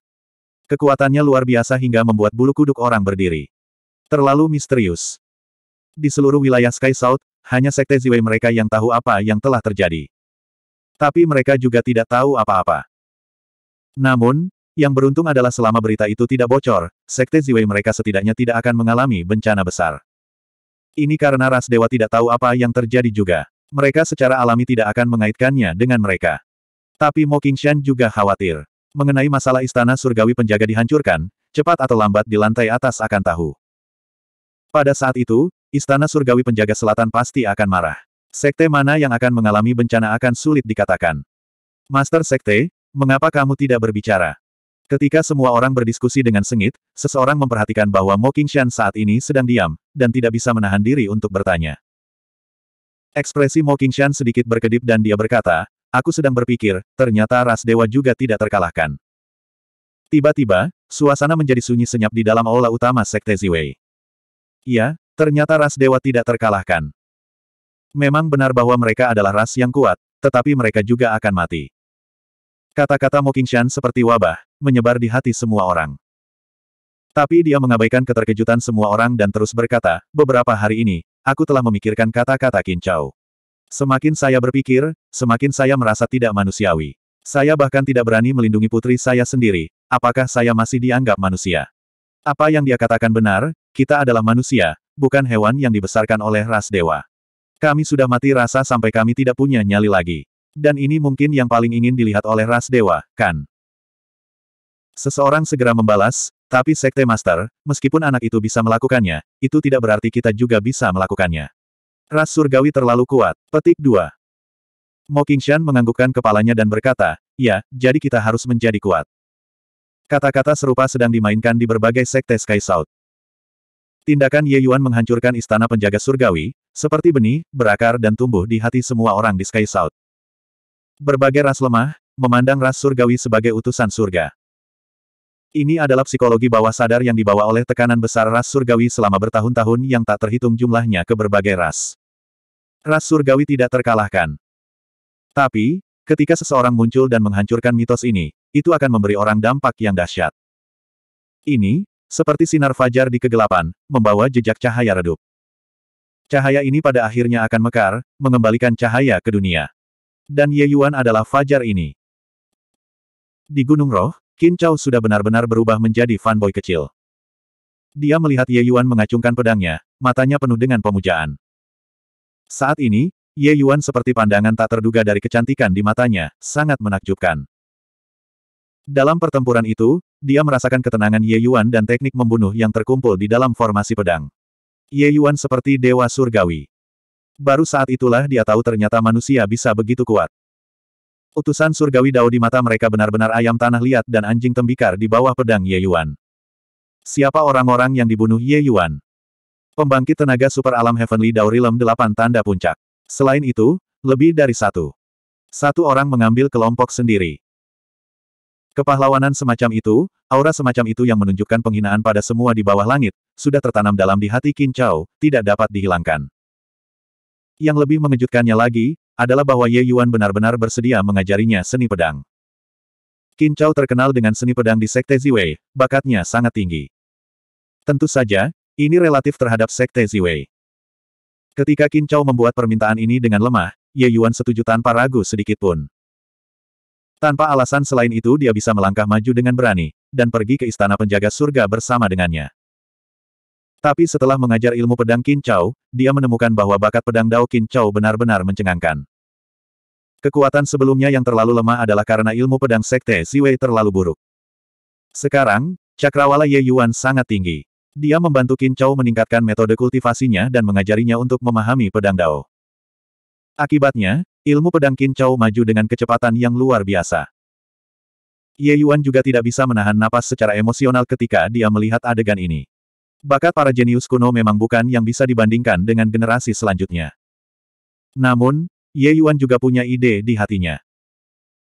Kekuatannya luar biasa hingga membuat bulu kuduk orang berdiri. Terlalu misterius. Di seluruh wilayah Sky South, hanya Sekte Ziwei mereka yang tahu apa yang telah terjadi. Tapi mereka juga tidak tahu apa-apa. Namun, yang beruntung adalah selama berita itu tidak bocor, sekte Ziwei mereka setidaknya tidak akan mengalami bencana besar. Ini karena ras dewa tidak tahu apa yang terjadi juga. Mereka secara alami tidak akan mengaitkannya dengan mereka. Tapi Mo Qingshan juga khawatir. Mengenai masalah istana surgawi penjaga dihancurkan, cepat atau lambat di lantai atas akan tahu. Pada saat itu, istana surgawi penjaga selatan pasti akan marah. Sekte mana yang akan mengalami bencana akan sulit dikatakan. Master Sekte, mengapa kamu tidak berbicara? Ketika semua orang berdiskusi dengan sengit, seseorang memperhatikan bahwa Mo Qingshan saat ini sedang diam, dan tidak bisa menahan diri untuk bertanya. Ekspresi Mo Qingshan sedikit berkedip dan dia berkata, aku sedang berpikir, ternyata ras dewa juga tidak terkalahkan. Tiba-tiba, suasana menjadi sunyi senyap di dalam aula utama Sekte Ziwei. Ya, ternyata ras dewa tidak terkalahkan. Memang benar bahwa mereka adalah ras yang kuat, tetapi mereka juga akan mati. Kata-kata Mo Qingshan seperti wabah, menyebar di hati semua orang. Tapi dia mengabaikan keterkejutan semua orang dan terus berkata, beberapa hari ini, aku telah memikirkan kata-kata Kincau. Semakin saya berpikir, semakin saya merasa tidak manusiawi. Saya bahkan tidak berani melindungi putri saya sendiri, apakah saya masih dianggap manusia? Apa yang dia katakan benar, kita adalah manusia, bukan hewan yang dibesarkan oleh ras dewa. Kami sudah mati rasa sampai kami tidak punya nyali lagi. Dan ini mungkin yang paling ingin dilihat oleh ras dewa, kan? Seseorang segera membalas, tapi Sekte Master, meskipun anak itu bisa melakukannya, itu tidak berarti kita juga bisa melakukannya. Ras surgawi terlalu kuat. Petik 2. Mo menganggukkan kepalanya dan berkata, ya, jadi kita harus menjadi kuat. Kata-kata serupa sedang dimainkan di berbagai sekte Sky South. Tindakan Ye Yuan menghancurkan istana penjaga surgawi, seperti benih, berakar dan tumbuh di hati semua orang di Sky South. Berbagai ras lemah, memandang ras surgawi sebagai utusan surga. Ini adalah psikologi bawah sadar yang dibawa oleh tekanan besar ras surgawi selama bertahun-tahun yang tak terhitung jumlahnya ke berbagai ras. Ras surgawi tidak terkalahkan. Tapi, ketika seseorang muncul dan menghancurkan mitos ini, itu akan memberi orang dampak yang dahsyat. Ini, seperti sinar fajar di kegelapan, membawa jejak cahaya redup. Cahaya ini pada akhirnya akan mekar, mengembalikan cahaya ke dunia. Dan Ye Yuan adalah fajar ini. Di Gunung Roh, Qin Chao sudah benar-benar berubah menjadi fanboy kecil. Dia melihat Ye Yuan mengacungkan pedangnya, matanya penuh dengan pemujaan. Saat ini, Ye Yuan seperti pandangan tak terduga dari kecantikan di matanya, sangat menakjubkan. Dalam pertempuran itu, dia merasakan ketenangan Ye Yuan dan teknik membunuh yang terkumpul di dalam formasi pedang. Ye Yuan seperti dewa surgawi. Baru saat itulah dia tahu ternyata manusia bisa begitu kuat. Utusan surgawi Dao di mata mereka benar-benar ayam tanah liat dan anjing tembikar di bawah pedang Ye Yuan. Siapa orang-orang yang dibunuh Ye Yuan? Pembangkit tenaga super alam Heavenly Dao Realm 8 tanda puncak. Selain itu, lebih dari satu. Satu orang mengambil kelompok sendiri. Kepahlawanan semacam itu, aura semacam itu yang menunjukkan penghinaan pada semua di bawah langit, sudah tertanam dalam di hati Qin Chao, tidak dapat dihilangkan. Yang lebih mengejutkannya lagi, adalah bahwa Ye Yuan benar-benar bersedia mengajarinya seni pedang. Qin Chao terkenal dengan seni pedang di Sekte Ziwei, bakatnya sangat tinggi. Tentu saja, ini relatif terhadap Sekte Ziwei. Ketika Qin Chao membuat permintaan ini dengan lemah, Ye Yuan setuju tanpa ragu sedikit pun. Tanpa alasan selain itu dia bisa melangkah maju dengan berani, dan pergi ke istana penjaga surga bersama dengannya. Tapi setelah mengajar ilmu pedang Kincau, dia menemukan bahwa bakat pedang Dao Kincau benar-benar mencengangkan. Kekuatan sebelumnya yang terlalu lemah adalah karena ilmu pedang Sekte Siwei terlalu buruk. Sekarang, cakrawala Ye Yuan sangat tinggi. Dia membantu Kincau meningkatkan metode kultivasinya dan mengajarinya untuk memahami pedang Dao. Akibatnya, ilmu pedang Kincau maju dengan kecepatan yang luar biasa. Ye Yuan juga tidak bisa menahan napas secara emosional ketika dia melihat adegan ini. Bakat para jenius kuno memang bukan yang bisa dibandingkan dengan generasi selanjutnya. Namun, Ye Yuan juga punya ide di hatinya.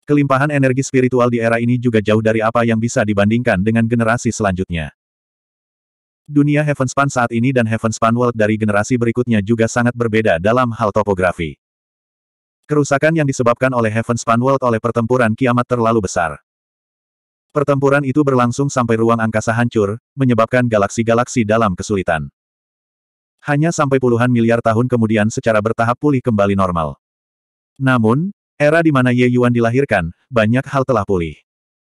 Kelimpahan energi spiritual di era ini juga jauh dari apa yang bisa dibandingkan dengan generasi selanjutnya. Dunia Heavenspan saat ini dan Heavenspan World dari generasi berikutnya juga sangat berbeda dalam hal topografi. Kerusakan yang disebabkan oleh Heavenspan World oleh pertempuran kiamat terlalu besar. Pertempuran itu berlangsung sampai ruang angkasa hancur, menyebabkan galaksi-galaksi dalam kesulitan. Hanya sampai puluhan miliar tahun kemudian secara bertahap pulih kembali normal. Namun, era di mana Ye Yuan dilahirkan, banyak hal telah pulih.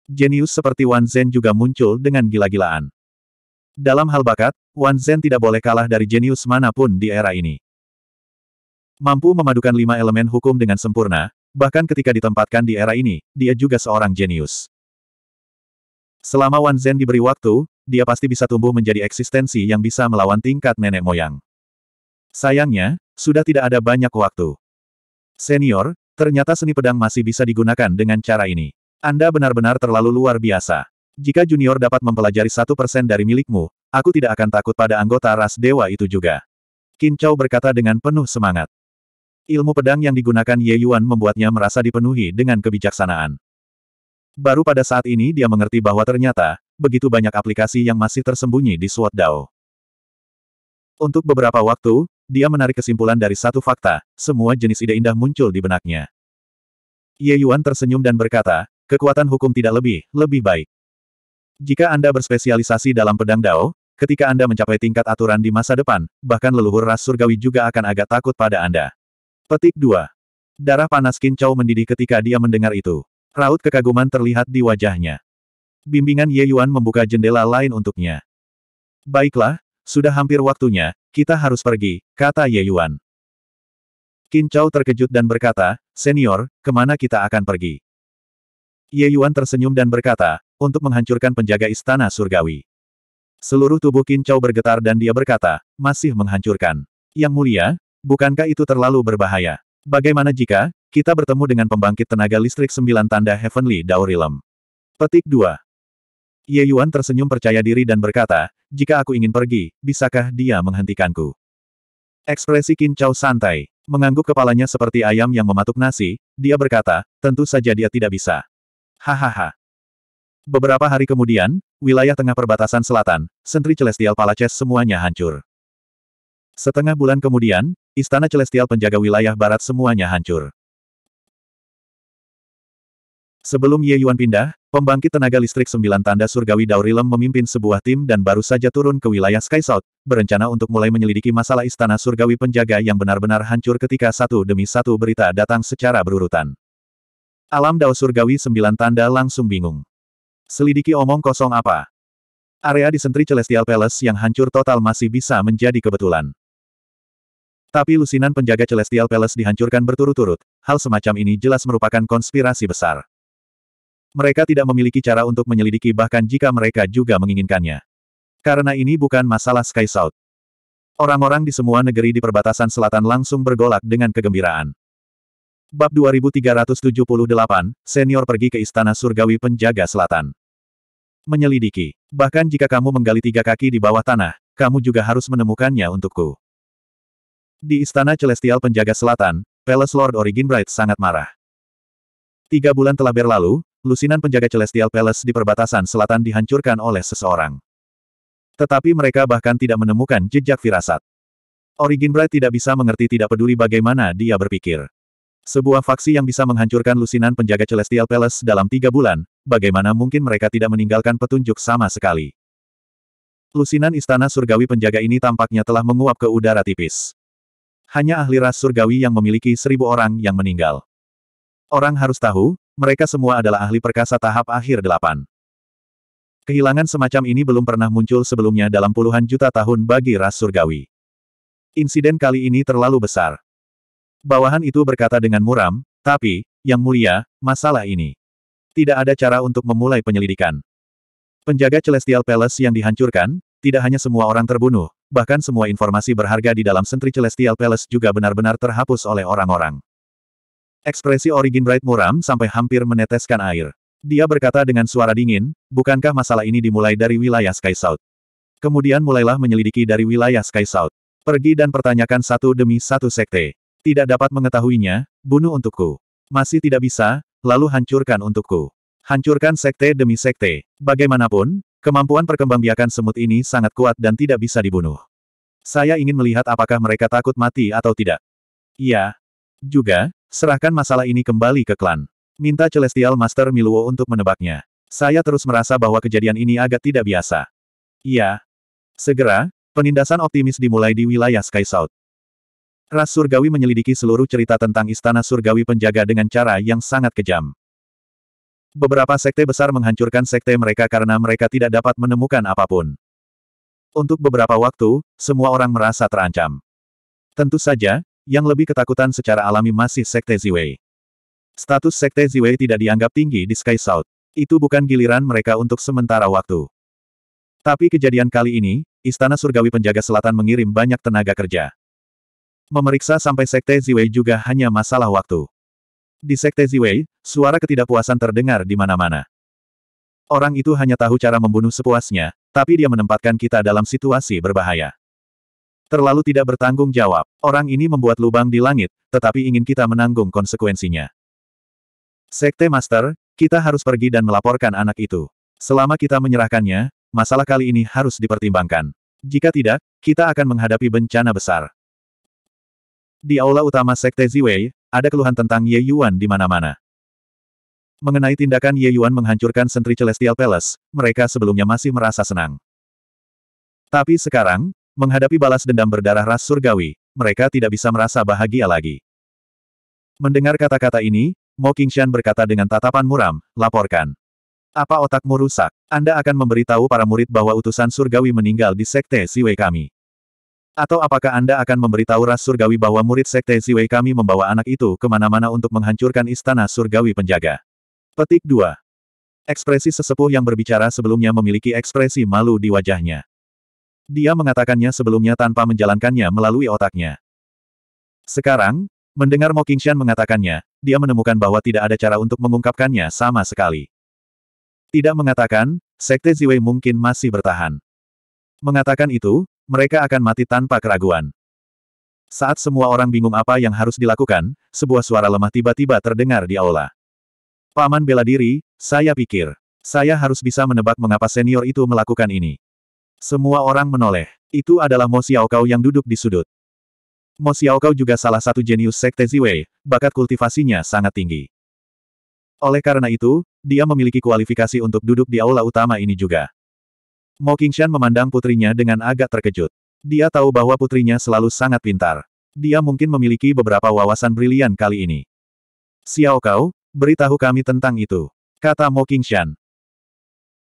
Jenius seperti Wan Zhen juga muncul dengan gila-gilaan. Dalam hal bakat, Wan Zhen tidak boleh kalah dari jenius manapun di era ini. Mampu memadukan lima elemen hukum dengan sempurna, bahkan ketika ditempatkan di era ini, dia juga seorang jenius. Selama Wan Zhen diberi waktu, dia pasti bisa tumbuh menjadi eksistensi yang bisa melawan tingkat nenek moyang. Sayangnya, sudah tidak ada banyak waktu. Senior, ternyata seni pedang masih bisa digunakan dengan cara ini. Anda benar-benar terlalu luar biasa. Jika junior dapat mempelajari satu persen dari milikmu, aku tidak akan takut pada anggota ras dewa itu juga. Kincau berkata dengan penuh semangat. Ilmu pedang yang digunakan Ye Yuan membuatnya merasa dipenuhi dengan kebijaksanaan. Baru pada saat ini dia mengerti bahwa ternyata, begitu banyak aplikasi yang masih tersembunyi di SWOT DAO. Untuk beberapa waktu, dia menarik kesimpulan dari satu fakta, semua jenis ide indah muncul di benaknya. Ye Yuan tersenyum dan berkata, kekuatan hukum tidak lebih, lebih baik. Jika Anda berspesialisasi dalam pedang DAO, ketika Anda mencapai tingkat aturan di masa depan, bahkan leluhur ras surgawi juga akan agak takut pada Anda. Petik 2. Darah panas Qin mendidih ketika dia mendengar itu. Raut kekaguman terlihat di wajahnya. Bimbingan Ye Yuan membuka jendela lain untuknya. Baiklah, sudah hampir waktunya, kita harus pergi, kata Ye Yuan. Qin Chao terkejut dan berkata, Senior, kemana kita akan pergi? Ye Yuan tersenyum dan berkata, untuk menghancurkan penjaga istana surgawi. Seluruh tubuh Qin Chao bergetar dan dia berkata, masih menghancurkan. Yang mulia, bukankah itu terlalu berbahaya? Bagaimana jika, kita bertemu dengan pembangkit tenaga listrik sembilan tanda Heavenly Daurilem? Petik 2. Ye Yuan tersenyum percaya diri dan berkata, jika aku ingin pergi, bisakah dia menghentikanku? Ekspresi Qin Chao santai, mengangguk kepalanya seperti ayam yang mematuk nasi, dia berkata, tentu saja dia tidak bisa. Hahaha. Beberapa hari kemudian, wilayah tengah perbatasan selatan, sentri Celestial Palaces semuanya hancur. Setengah bulan kemudian, Istana Celestial penjaga wilayah barat semuanya hancur. Sebelum Ye Yuan pindah, pembangkit tenaga listrik sembilan tanda surgawi Daurilem memimpin sebuah tim dan baru saja turun ke wilayah Sky South, berencana untuk mulai menyelidiki masalah istana surgawi penjaga yang benar-benar hancur ketika satu demi satu berita datang secara berurutan. Alam Dao surgawi sembilan tanda langsung bingung. Selidiki omong kosong apa? Area di Sentri Celestial Palace yang hancur total masih bisa menjadi kebetulan. Tapi lusinan penjaga Celestial Palace dihancurkan berturut-turut, hal semacam ini jelas merupakan konspirasi besar. Mereka tidak memiliki cara untuk menyelidiki bahkan jika mereka juga menginginkannya. Karena ini bukan masalah Sky South. Orang-orang di semua negeri di perbatasan selatan langsung bergolak dengan kegembiraan. Bab 2378, Senior pergi ke Istana Surgawi Penjaga Selatan. Menyelidiki. Bahkan jika kamu menggali tiga kaki di bawah tanah, kamu juga harus menemukannya untukku. Di Istana Celestial Penjaga Selatan, Palace Lord Origin Bright sangat marah. Tiga bulan telah berlalu, lusinan penjaga Celestial Palace di perbatasan selatan dihancurkan oleh seseorang. Tetapi mereka bahkan tidak menemukan jejak firasat. Origin Bright tidak bisa mengerti tidak peduli bagaimana dia berpikir. Sebuah faksi yang bisa menghancurkan lusinan penjaga Celestial Palace dalam tiga bulan, bagaimana mungkin mereka tidak meninggalkan petunjuk sama sekali. Lusinan istana surgawi penjaga ini tampaknya telah menguap ke udara tipis hanya ahli ras surgawi yang memiliki seribu orang yang meninggal. Orang harus tahu, mereka semua adalah ahli perkasa tahap akhir delapan. Kehilangan semacam ini belum pernah muncul sebelumnya dalam puluhan juta tahun bagi ras surgawi. Insiden kali ini terlalu besar. Bawahan itu berkata dengan muram, tapi, yang mulia, masalah ini. Tidak ada cara untuk memulai penyelidikan. Penjaga Celestial Palace yang dihancurkan, tidak hanya semua orang terbunuh, bahkan semua informasi berharga di dalam sentri Celestial Palace juga benar-benar terhapus oleh orang-orang. Ekspresi Origin Bright muram sampai hampir meneteskan air. Dia berkata dengan suara dingin, bukankah masalah ini dimulai dari wilayah Sky South? Kemudian mulailah menyelidiki dari wilayah Sky South. Pergi dan pertanyakan satu demi satu sekte. Tidak dapat mengetahuinya, bunuh untukku. Masih tidak bisa, lalu hancurkan untukku. Hancurkan sekte demi sekte. Bagaimanapun, Kemampuan perkembangbiakan semut ini sangat kuat dan tidak bisa dibunuh. Saya ingin melihat apakah mereka takut mati atau tidak. Iya. Juga, serahkan masalah ini kembali ke klan. Minta Celestial Master Miluo untuk menebaknya. Saya terus merasa bahwa kejadian ini agak tidak biasa. Iya. Segera, penindasan optimis dimulai di wilayah Sky South. Ras Surgawi menyelidiki seluruh cerita tentang Istana Surgawi Penjaga dengan cara yang sangat kejam. Beberapa sekte besar menghancurkan sekte mereka karena mereka tidak dapat menemukan apapun. Untuk beberapa waktu, semua orang merasa terancam. Tentu saja, yang lebih ketakutan secara alami masih sekte Ziwei. Status sekte Ziwei tidak dianggap tinggi di Sky South. Itu bukan giliran mereka untuk sementara waktu. Tapi kejadian kali ini, Istana Surgawi Penjaga Selatan mengirim banyak tenaga kerja. Memeriksa sampai Sekte Ziwei juga hanya masalah waktu. Di Sekte Ziwei, suara ketidakpuasan terdengar di mana-mana. Orang itu hanya tahu cara membunuh sepuasnya, tapi dia menempatkan kita dalam situasi berbahaya. Terlalu tidak bertanggung jawab, orang ini membuat lubang di langit, tetapi ingin kita menanggung konsekuensinya. Sekte Master, kita harus pergi dan melaporkan anak itu. Selama kita menyerahkannya, masalah kali ini harus dipertimbangkan. Jika tidak, kita akan menghadapi bencana besar. Di aula utama Sekte Ziwei, ada keluhan tentang Ye Yuan di mana-mana. Mengenai tindakan Ye Yuan menghancurkan sentri Celestial Palace, mereka sebelumnya masih merasa senang. Tapi sekarang, menghadapi balas dendam berdarah ras surgawi, mereka tidak bisa merasa bahagia lagi. Mendengar kata-kata ini, Mo Qingshan berkata dengan tatapan muram, laporkan. Apa otakmu rusak? Anda akan memberitahu para murid bahwa utusan surgawi meninggal di sekte Siwe kami. Atau apakah Anda akan memberitahu ras surgawi bahwa murid sekte Ziwei kami membawa anak itu kemana-mana untuk menghancurkan istana surgawi penjaga? Petik 2. Ekspresi sesepuh yang berbicara sebelumnya memiliki ekspresi malu di wajahnya. Dia mengatakannya sebelumnya tanpa menjalankannya melalui otaknya. Sekarang, mendengar Mo Qingxian mengatakannya, dia menemukan bahwa tidak ada cara untuk mengungkapkannya sama sekali. Tidak mengatakan, Sekte Ziwei mungkin masih bertahan. Mengatakan itu, mereka akan mati tanpa keraguan. Saat semua orang bingung apa yang harus dilakukan, sebuah suara lemah tiba-tiba terdengar di aula. Paman bela diri, saya pikir. Saya harus bisa menebak mengapa senior itu melakukan ini. Semua orang menoleh. Itu adalah Mo Xiaokao yang duduk di sudut. Mo Xiaokao juga salah satu jenius sekte Ziwei, bakat kultivasinya sangat tinggi. Oleh karena itu, dia memiliki kualifikasi untuk duduk di aula utama ini juga. Mo Qingshan memandang putrinya dengan agak terkejut. Dia tahu bahwa putrinya selalu sangat pintar. Dia mungkin memiliki beberapa wawasan brilian kali ini. Xiao Kau, beritahu kami tentang itu. Kata Mo Qingshan.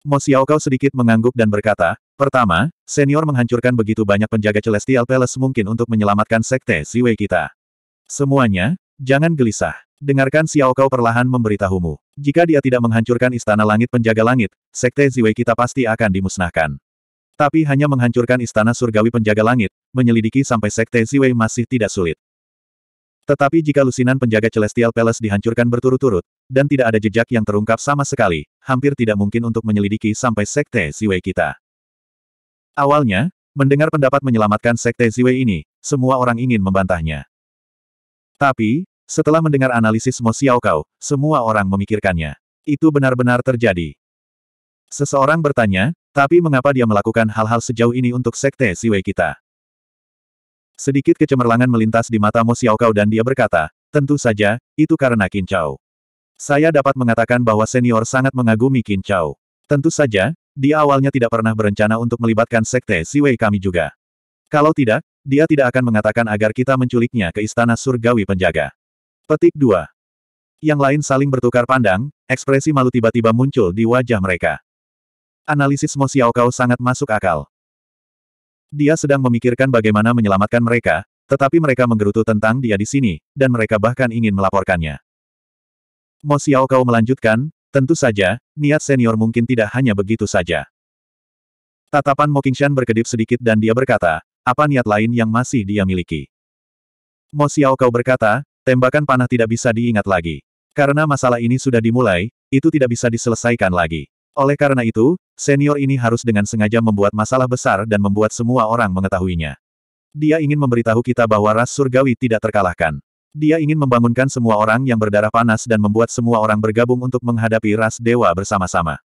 Mo Xiao Xiaokao sedikit mengangguk dan berkata, Pertama, senior menghancurkan begitu banyak penjaga Celestial Palace mungkin untuk menyelamatkan sekte Siwei kita. Semuanya, Jangan gelisah. Dengarkan Xiao Kau perlahan memberitahumu. Jika dia tidak menghancurkan istana langit penjaga langit, sekte Ziwei kita pasti akan dimusnahkan. Tapi hanya menghancurkan istana surgawi penjaga langit, menyelidiki sampai sekte Ziwei masih tidak sulit. Tetapi jika lusinan penjaga Celestial Palace dihancurkan berturut-turut, dan tidak ada jejak yang terungkap sama sekali, hampir tidak mungkin untuk menyelidiki sampai sekte Ziwei kita. Awalnya, mendengar pendapat menyelamatkan sekte Ziwei ini, semua orang ingin membantahnya. Tapi, setelah mendengar analisis Mo Xiaokao, semua orang memikirkannya. Itu benar-benar terjadi. Seseorang bertanya, tapi mengapa dia melakukan hal-hal sejauh ini untuk sekte Siwei kita? Sedikit kecemerlangan melintas di mata Mo Xiaokao dan dia berkata, tentu saja, itu karena Qin Chao. Saya dapat mengatakan bahwa senior sangat mengagumi Qin Chao. Tentu saja, dia awalnya tidak pernah berencana untuk melibatkan sekte Siwei kami juga. Kalau tidak, dia tidak akan mengatakan agar kita menculiknya ke istana surgawi penjaga. Petik 2. Yang lain saling bertukar pandang, ekspresi malu tiba-tiba muncul di wajah mereka. Analisis Mo Xiaokao sangat masuk akal. Dia sedang memikirkan bagaimana menyelamatkan mereka, tetapi mereka menggerutu tentang dia di sini, dan mereka bahkan ingin melaporkannya. Mo Xiaokao melanjutkan, tentu saja, niat senior mungkin tidak hanya begitu saja. Tatapan Mo Qingshan berkedip sedikit dan dia berkata, apa niat lain yang masih dia miliki? Mo Xiaokao berkata, Tembakan panah tidak bisa diingat lagi. Karena masalah ini sudah dimulai, itu tidak bisa diselesaikan lagi. Oleh karena itu, senior ini harus dengan sengaja membuat masalah besar dan membuat semua orang mengetahuinya. Dia ingin memberitahu kita bahwa ras surgawi tidak terkalahkan. Dia ingin membangunkan semua orang yang berdarah panas dan membuat semua orang bergabung untuk menghadapi ras dewa bersama-sama.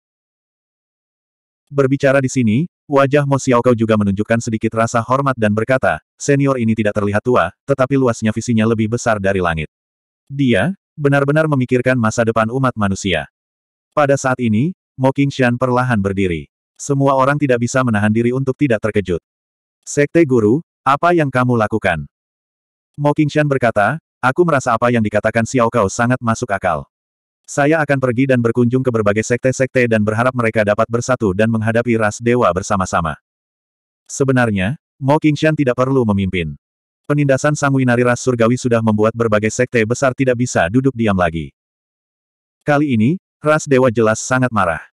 Berbicara di sini, Wajah Mo Kau juga menunjukkan sedikit rasa hormat dan berkata, senior ini tidak terlihat tua, tetapi luasnya visinya lebih besar dari langit. Dia, benar-benar memikirkan masa depan umat manusia. Pada saat ini, Mo Qingshan perlahan berdiri. Semua orang tidak bisa menahan diri untuk tidak terkejut. Sekte Guru, apa yang kamu lakukan? Mo Qingshan berkata, aku merasa apa yang dikatakan Xiao Kao sangat masuk akal. Saya akan pergi dan berkunjung ke berbagai sekte-sekte dan berharap mereka dapat bersatu dan menghadapi ras dewa bersama-sama. Sebenarnya, Mo Qingshan tidak perlu memimpin. Penindasan sanguinari ras surgawi sudah membuat berbagai sekte besar tidak bisa duduk diam lagi. Kali ini, ras dewa jelas sangat marah.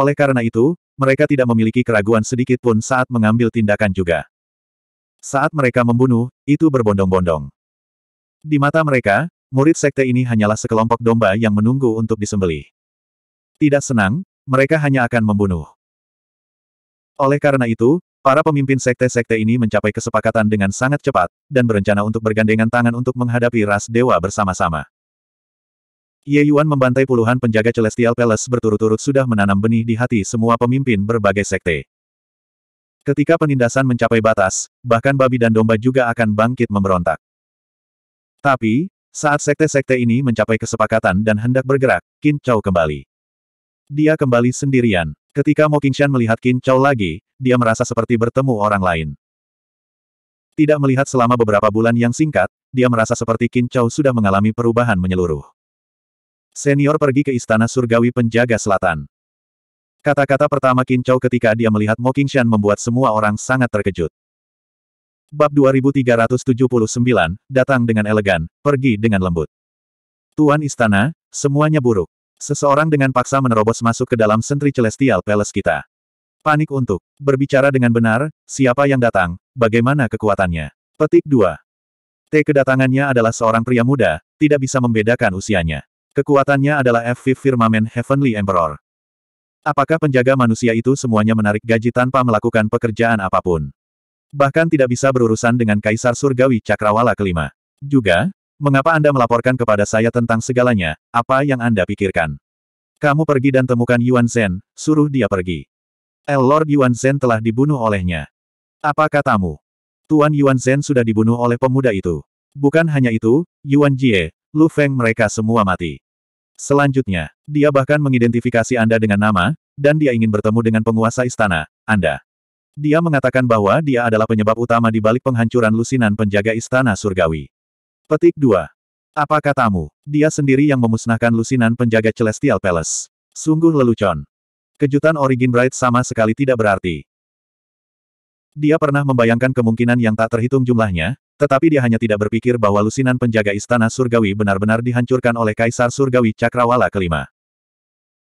Oleh karena itu, mereka tidak memiliki keraguan sedikit pun saat mengambil tindakan juga. Saat mereka membunuh, itu berbondong-bondong. Di mata mereka, murid sekte ini hanyalah sekelompok domba yang menunggu untuk disembelih. Tidak senang, mereka hanya akan membunuh. Oleh karena itu, para pemimpin sekte-sekte ini mencapai kesepakatan dengan sangat cepat, dan berencana untuk bergandengan tangan untuk menghadapi ras dewa bersama-sama. Ye Yuan membantai puluhan penjaga Celestial Palace berturut-turut sudah menanam benih di hati semua pemimpin berbagai sekte. Ketika penindasan mencapai batas, bahkan babi dan domba juga akan bangkit memberontak. Tapi, saat sekte-sekte ini mencapai kesepakatan dan hendak bergerak, Qin Chao kembali. Dia kembali sendirian. Ketika Mo Qingshan melihat Qin Chao lagi, dia merasa seperti bertemu orang lain. Tidak melihat selama beberapa bulan yang singkat, dia merasa seperti Qin Chao sudah mengalami perubahan menyeluruh. Senior pergi ke Istana Surgawi Penjaga Selatan. Kata-kata pertama Qin Chao ketika dia melihat Mo Qingshan membuat semua orang sangat terkejut. Bab 2379, datang dengan elegan, pergi dengan lembut. Tuan Istana, semuanya buruk. Seseorang dengan paksa menerobos masuk ke dalam sentri celestial palace kita. Panik untuk berbicara dengan benar, siapa yang datang, bagaimana kekuatannya. Petik 2. T kedatangannya adalah seorang pria muda, tidak bisa membedakan usianya. Kekuatannya adalah Fv 5 Firmament Heavenly Emperor. Apakah penjaga manusia itu semuanya menarik gaji tanpa melakukan pekerjaan apapun? Bahkan tidak bisa berurusan dengan Kaisar Surgawi Cakrawala kelima. Juga, mengapa Anda melaporkan kepada saya tentang segalanya, apa yang Anda pikirkan? Kamu pergi dan temukan Yuan Zhen, suruh dia pergi. El Lord Yuan Zhen telah dibunuh olehnya. Apa katamu? Tuan Yuan Zhen sudah dibunuh oleh pemuda itu. Bukan hanya itu, Yuan Jie, Lu Feng mereka semua mati. Selanjutnya, dia bahkan mengidentifikasi Anda dengan nama, dan dia ingin bertemu dengan penguasa istana, Anda. Dia mengatakan bahwa dia adalah penyebab utama di balik penghancuran lusinan penjaga istana surgawi. Petik 2. Apa katamu? Dia sendiri yang memusnahkan lusinan penjaga Celestial Palace. Sungguh lelucon. Kejutan Origin Bright sama sekali tidak berarti. Dia pernah membayangkan kemungkinan yang tak terhitung jumlahnya, tetapi dia hanya tidak berpikir bahwa lusinan penjaga istana surgawi benar-benar dihancurkan oleh Kaisar Surgawi Cakrawala kelima.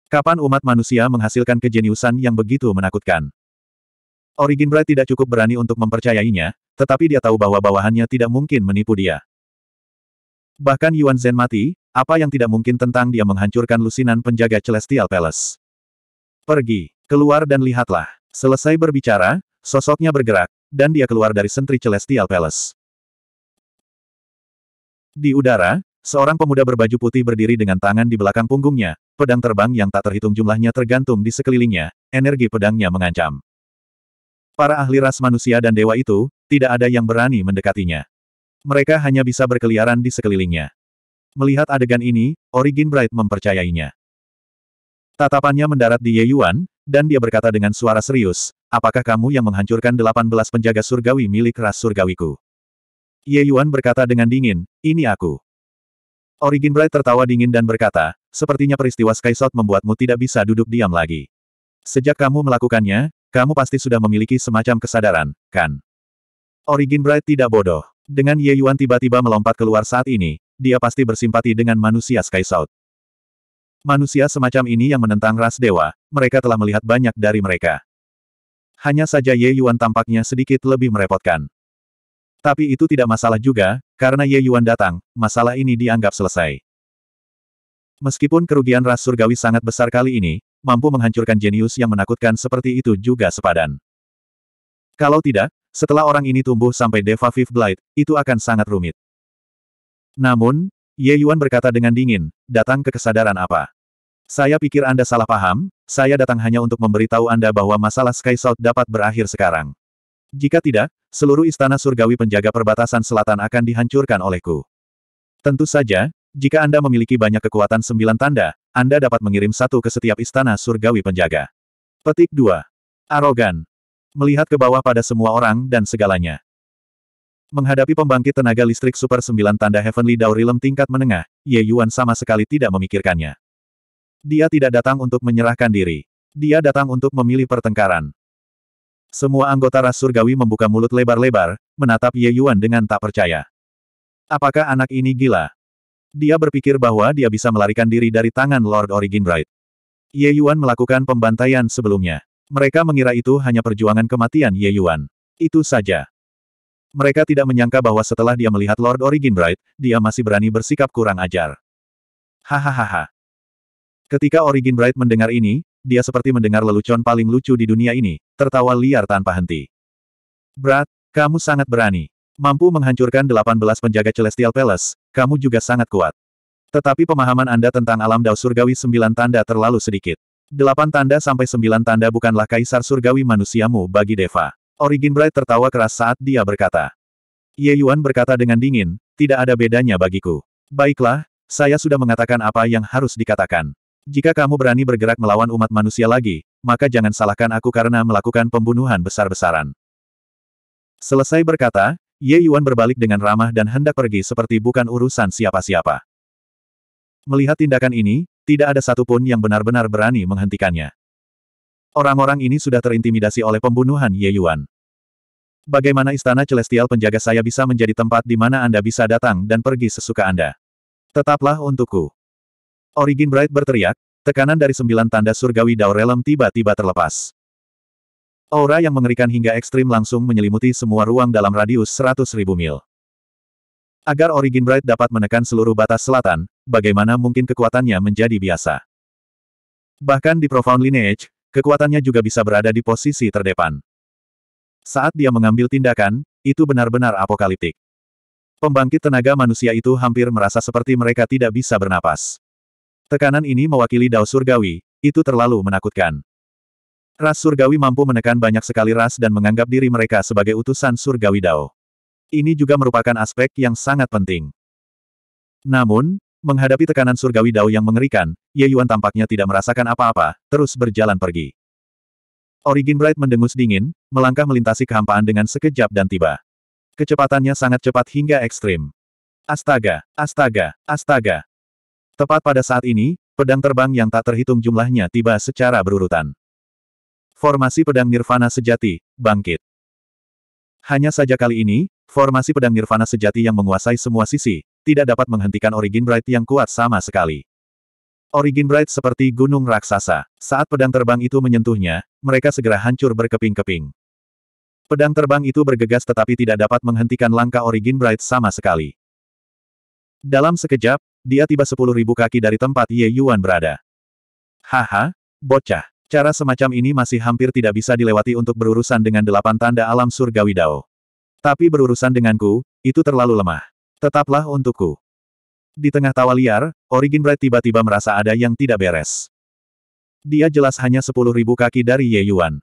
Kapan umat manusia menghasilkan kejeniusan yang begitu menakutkan? Origin Bright tidak cukup berani untuk mempercayainya, tetapi dia tahu bahwa bawahannya tidak mungkin menipu dia. Bahkan Yuan Zhen mati, apa yang tidak mungkin tentang dia menghancurkan lusinan penjaga Celestial Palace. Pergi, keluar dan lihatlah. Selesai berbicara, sosoknya bergerak, dan dia keluar dari sentri Celestial Palace. Di udara, seorang pemuda berbaju putih berdiri dengan tangan di belakang punggungnya, pedang terbang yang tak terhitung jumlahnya tergantung di sekelilingnya, energi pedangnya mengancam. Para ahli ras manusia dan dewa itu, tidak ada yang berani mendekatinya. Mereka hanya bisa berkeliaran di sekelilingnya. Melihat adegan ini, Origin Bright mempercayainya. Tatapannya mendarat di Ye Yuan, dan dia berkata dengan suara serius, apakah kamu yang menghancurkan 18 penjaga surgawi milik ras surgawiku? Ye Yuan berkata dengan dingin, ini aku. Origin Bright tertawa dingin dan berkata, sepertinya peristiwa skyshot membuatmu tidak bisa duduk diam lagi. Sejak kamu melakukannya, kamu pasti sudah memiliki semacam kesadaran, kan? Origin Bright tidak bodoh. Dengan Ye Yuan tiba-tiba melompat keluar saat ini, dia pasti bersimpati dengan manusia Sky South. Manusia semacam ini yang menentang ras dewa, mereka telah melihat banyak dari mereka. Hanya saja Ye Yuan tampaknya sedikit lebih merepotkan. Tapi itu tidak masalah juga, karena Ye Yuan datang, masalah ini dianggap selesai. Meskipun kerugian ras surgawi sangat besar kali ini, mampu menghancurkan jenius yang menakutkan seperti itu juga sepadan. Kalau tidak, setelah orang ini tumbuh sampai Deva Fifth Blight, itu akan sangat rumit. Namun, Ye Yuan berkata dengan dingin, datang ke kesadaran apa? Saya pikir Anda salah paham, saya datang hanya untuk memberitahu Anda bahwa masalah Sky South dapat berakhir sekarang. Jika tidak, seluruh istana surgawi penjaga perbatasan selatan akan dihancurkan olehku. Tentu saja, jika Anda memiliki banyak kekuatan sembilan tanda, Anda dapat mengirim satu ke setiap istana surgawi penjaga. Petik 2. Arogan. Melihat ke bawah pada semua orang dan segalanya. Menghadapi pembangkit tenaga listrik Super sembilan tanda Heavenly Daurilem tingkat menengah, Ye Yuan sama sekali tidak memikirkannya. Dia tidak datang untuk menyerahkan diri. Dia datang untuk memilih pertengkaran. Semua anggota ras surgawi membuka mulut lebar-lebar, menatap Ye Yuan dengan tak percaya. Apakah anak ini gila? Dia berpikir bahwa dia bisa melarikan diri dari tangan Lord Origin Bright. Ye Yuan melakukan pembantaian sebelumnya. Mereka mengira itu hanya perjuangan kematian Ye Yuan. Itu saja. Mereka tidak menyangka bahwa setelah dia melihat Lord Origin Bright, dia masih berani bersikap kurang ajar. Hahaha. Ketika Origin Bright mendengar ini, dia seperti mendengar lelucon paling lucu di dunia ini, tertawa liar tanpa henti. Brat, kamu sangat berani. Mampu menghancurkan 18 penjaga Celestial Palace, kamu juga sangat kuat. Tetapi pemahaman Anda tentang alam dao surgawi sembilan tanda terlalu sedikit. Delapan tanda sampai sembilan tanda bukanlah kaisar surgawi manusiamu bagi Deva. Origin Bright tertawa keras saat dia berkata. Ye Yuan berkata dengan dingin, tidak ada bedanya bagiku. Baiklah, saya sudah mengatakan apa yang harus dikatakan. Jika kamu berani bergerak melawan umat manusia lagi, maka jangan salahkan aku karena melakukan pembunuhan besar-besaran. Selesai berkata, Ye Yuan berbalik dengan ramah dan hendak pergi seperti bukan urusan siapa-siapa. Melihat tindakan ini, tidak ada satupun yang benar-benar berani menghentikannya. Orang-orang ini sudah terintimidasi oleh pembunuhan Ye Yuan. Bagaimana istana celestial penjaga saya bisa menjadi tempat di mana Anda bisa datang dan pergi sesuka Anda? Tetaplah untukku. Origin Bright berteriak, tekanan dari sembilan tanda surgawi Daurelem tiba-tiba terlepas. Aura yang mengerikan hingga ekstrim langsung menyelimuti semua ruang dalam radius 100.000 mil. Agar Origin Bright dapat menekan seluruh batas selatan, bagaimana mungkin kekuatannya menjadi biasa. Bahkan di Profound Lineage, kekuatannya juga bisa berada di posisi terdepan. Saat dia mengambil tindakan, itu benar-benar apokaliptik. Pembangkit tenaga manusia itu hampir merasa seperti mereka tidak bisa bernapas. Tekanan ini mewakili dao surgawi, itu terlalu menakutkan. Ras surgawi mampu menekan banyak sekali ras dan menganggap diri mereka sebagai utusan surgawi Dao. Ini juga merupakan aspek yang sangat penting. Namun, menghadapi tekanan surgawi Dao yang mengerikan, Ye Yuan tampaknya tidak merasakan apa-apa, terus berjalan pergi. Origin Bright mendengus dingin, melangkah melintasi kehampaan dengan sekejap dan tiba. Kecepatannya sangat cepat hingga ekstrim. Astaga, astaga, astaga. Tepat pada saat ini, pedang terbang yang tak terhitung jumlahnya tiba secara berurutan. Formasi pedang nirvana sejati, bangkit. Hanya saja kali ini, formasi pedang nirvana sejati yang menguasai semua sisi, tidak dapat menghentikan Origin Bright yang kuat sama sekali. Origin Bright seperti gunung raksasa. Saat pedang terbang itu menyentuhnya, mereka segera hancur berkeping-keping. Pedang terbang itu bergegas tetapi tidak dapat menghentikan langkah Origin Bright sama sekali. Dalam sekejap, dia tiba sepuluh ribu kaki dari tempat Ye Yuan berada. Haha, bocah. Cara semacam ini masih hampir tidak bisa dilewati untuk berurusan dengan delapan tanda alam surgawi Dao. Tapi berurusan denganku, itu terlalu lemah. Tetaplah untukku. Di tengah tawa liar, Origin Bright tiba-tiba merasa ada yang tidak beres. Dia jelas hanya sepuluh ribu kaki dari Ye Yuan.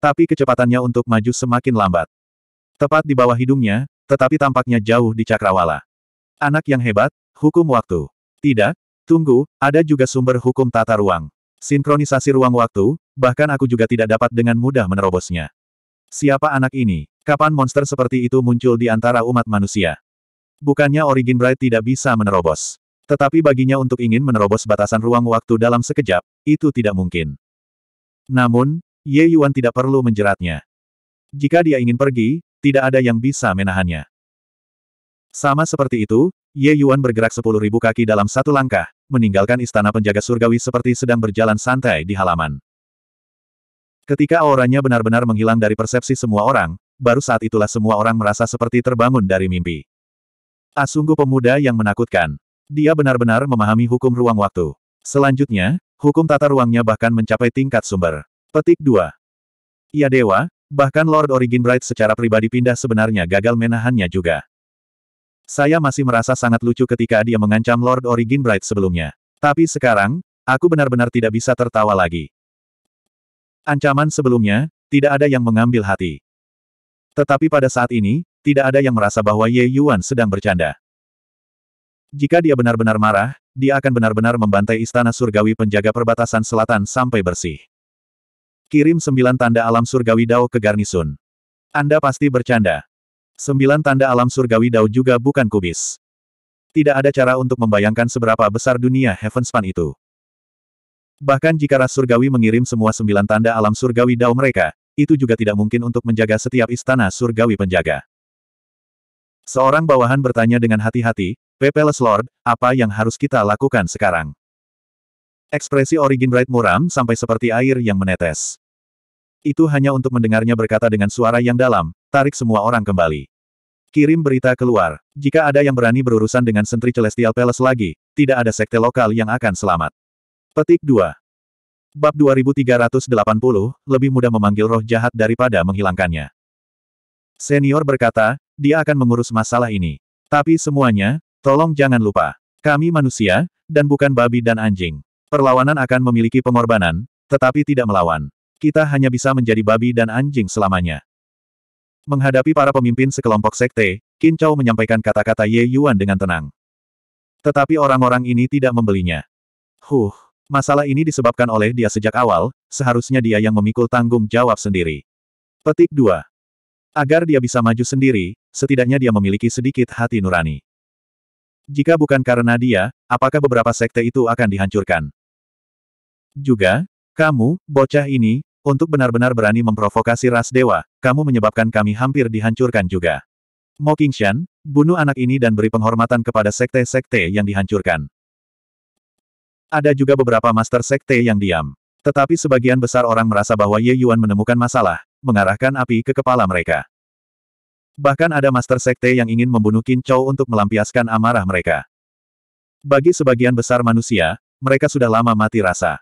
Tapi kecepatannya untuk maju semakin lambat. Tepat di bawah hidungnya, tetapi tampaknya jauh di cakrawala. Anak yang hebat, hukum waktu. Tidak, tunggu, ada juga sumber hukum tata ruang. Sinkronisasi ruang waktu, bahkan aku juga tidak dapat dengan mudah menerobosnya. Siapa anak ini? Kapan monster seperti itu muncul di antara umat manusia? Bukannya Origin Bright tidak bisa menerobos. Tetapi baginya untuk ingin menerobos batasan ruang waktu dalam sekejap, itu tidak mungkin. Namun, Ye Yuan tidak perlu menjeratnya. Jika dia ingin pergi, tidak ada yang bisa menahannya. Sama seperti itu, Ye Yuan bergerak sepuluh ribu kaki dalam satu langkah, meninggalkan istana penjaga surgawi seperti sedang berjalan santai di halaman. Ketika auranya benar-benar menghilang dari persepsi semua orang, baru saat itulah semua orang merasa seperti terbangun dari mimpi. Asunggu ah, pemuda yang menakutkan. Dia benar-benar memahami hukum ruang waktu. Selanjutnya, hukum tata ruangnya bahkan mencapai tingkat sumber. Petik 2. Iya, dewa, bahkan Lord Origin Bright secara pribadi pindah sebenarnya gagal menahannya juga. Saya masih merasa sangat lucu ketika dia mengancam Lord Origin Bright sebelumnya. Tapi sekarang, aku benar-benar tidak bisa tertawa lagi. Ancaman sebelumnya, tidak ada yang mengambil hati. Tetapi pada saat ini, tidak ada yang merasa bahwa Ye Yuan sedang bercanda. Jika dia benar-benar marah, dia akan benar-benar membantai istana surgawi penjaga perbatasan selatan sampai bersih. Kirim sembilan tanda alam surgawi Dao ke Garnisun. Anda pasti bercanda. Sembilan tanda alam surgawi Dao juga bukan kubis. Tidak ada cara untuk membayangkan seberapa besar dunia Heavenspan itu. Bahkan jika ras surgawi mengirim semua sembilan tanda alam surgawi Dao mereka, itu juga tidak mungkin untuk menjaga setiap istana surgawi penjaga. Seorang bawahan bertanya dengan hati-hati, Pepeles Lord, apa yang harus kita lakukan sekarang? Ekspresi Origin Bright muram sampai seperti air yang menetes. Itu hanya untuk mendengarnya berkata dengan suara yang dalam, tarik semua orang kembali. Kirim berita keluar. Jika ada yang berani berurusan dengan sentri Celestial Palace lagi, tidak ada sekte lokal yang akan selamat. Petik 2. Bab 2380, lebih mudah memanggil roh jahat daripada menghilangkannya. Senior berkata, dia akan mengurus masalah ini. Tapi semuanya, tolong jangan lupa. Kami manusia, dan bukan babi dan anjing. Perlawanan akan memiliki pengorbanan, tetapi tidak melawan. Kita hanya bisa menjadi babi dan anjing selamanya. Menghadapi para pemimpin sekelompok sekte, Qin Chao menyampaikan kata-kata Ye Yuan dengan tenang. Tetapi orang-orang ini tidak membelinya. Huh, masalah ini disebabkan oleh dia sejak awal, seharusnya dia yang memikul tanggung jawab sendiri. Petik 2. Agar dia bisa maju sendiri, setidaknya dia memiliki sedikit hati nurani. Jika bukan karena dia, apakah beberapa sekte itu akan dihancurkan? Juga, kamu, bocah ini, untuk benar-benar berani memprovokasi ras dewa, kamu menyebabkan kami hampir dihancurkan juga. Mo Qingshan, bunuh anak ini dan beri penghormatan kepada sekte-sekte yang dihancurkan. Ada juga beberapa master sekte yang diam. Tetapi sebagian besar orang merasa bahwa Ye Yuan menemukan masalah, mengarahkan api ke kepala mereka. Bahkan ada master sekte yang ingin membunuh Qin Chou untuk melampiaskan amarah mereka. Bagi sebagian besar manusia, mereka sudah lama mati rasa.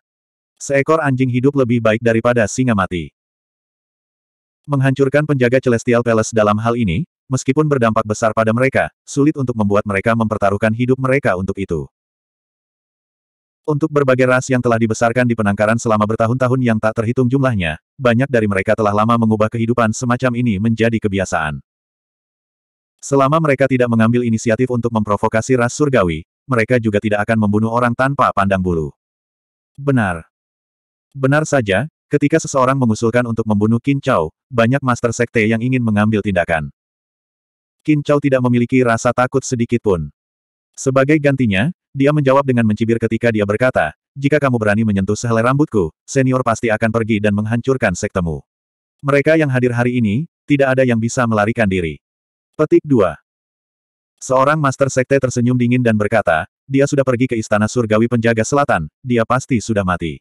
Seekor anjing hidup lebih baik daripada singa mati. Menghancurkan penjaga Celestial Palace dalam hal ini, meskipun berdampak besar pada mereka, sulit untuk membuat mereka mempertaruhkan hidup mereka untuk itu. Untuk berbagai ras yang telah dibesarkan di penangkaran selama bertahun-tahun yang tak terhitung jumlahnya, banyak dari mereka telah lama mengubah kehidupan semacam ini menjadi kebiasaan. Selama mereka tidak mengambil inisiatif untuk memprovokasi ras surgawi, mereka juga tidak akan membunuh orang tanpa pandang bulu. Benar. Benar saja, ketika seseorang mengusulkan untuk membunuh Qin Chao, banyak master sekte yang ingin mengambil tindakan. Qin Chao tidak memiliki rasa takut sedikit pun. Sebagai gantinya, dia menjawab dengan mencibir ketika dia berkata, jika kamu berani menyentuh sehelai rambutku, senior pasti akan pergi dan menghancurkan sektemu. Mereka yang hadir hari ini, tidak ada yang bisa melarikan diri. Petik 2. Seorang master sekte tersenyum dingin dan berkata, dia sudah pergi ke istana surgawi penjaga selatan, dia pasti sudah mati.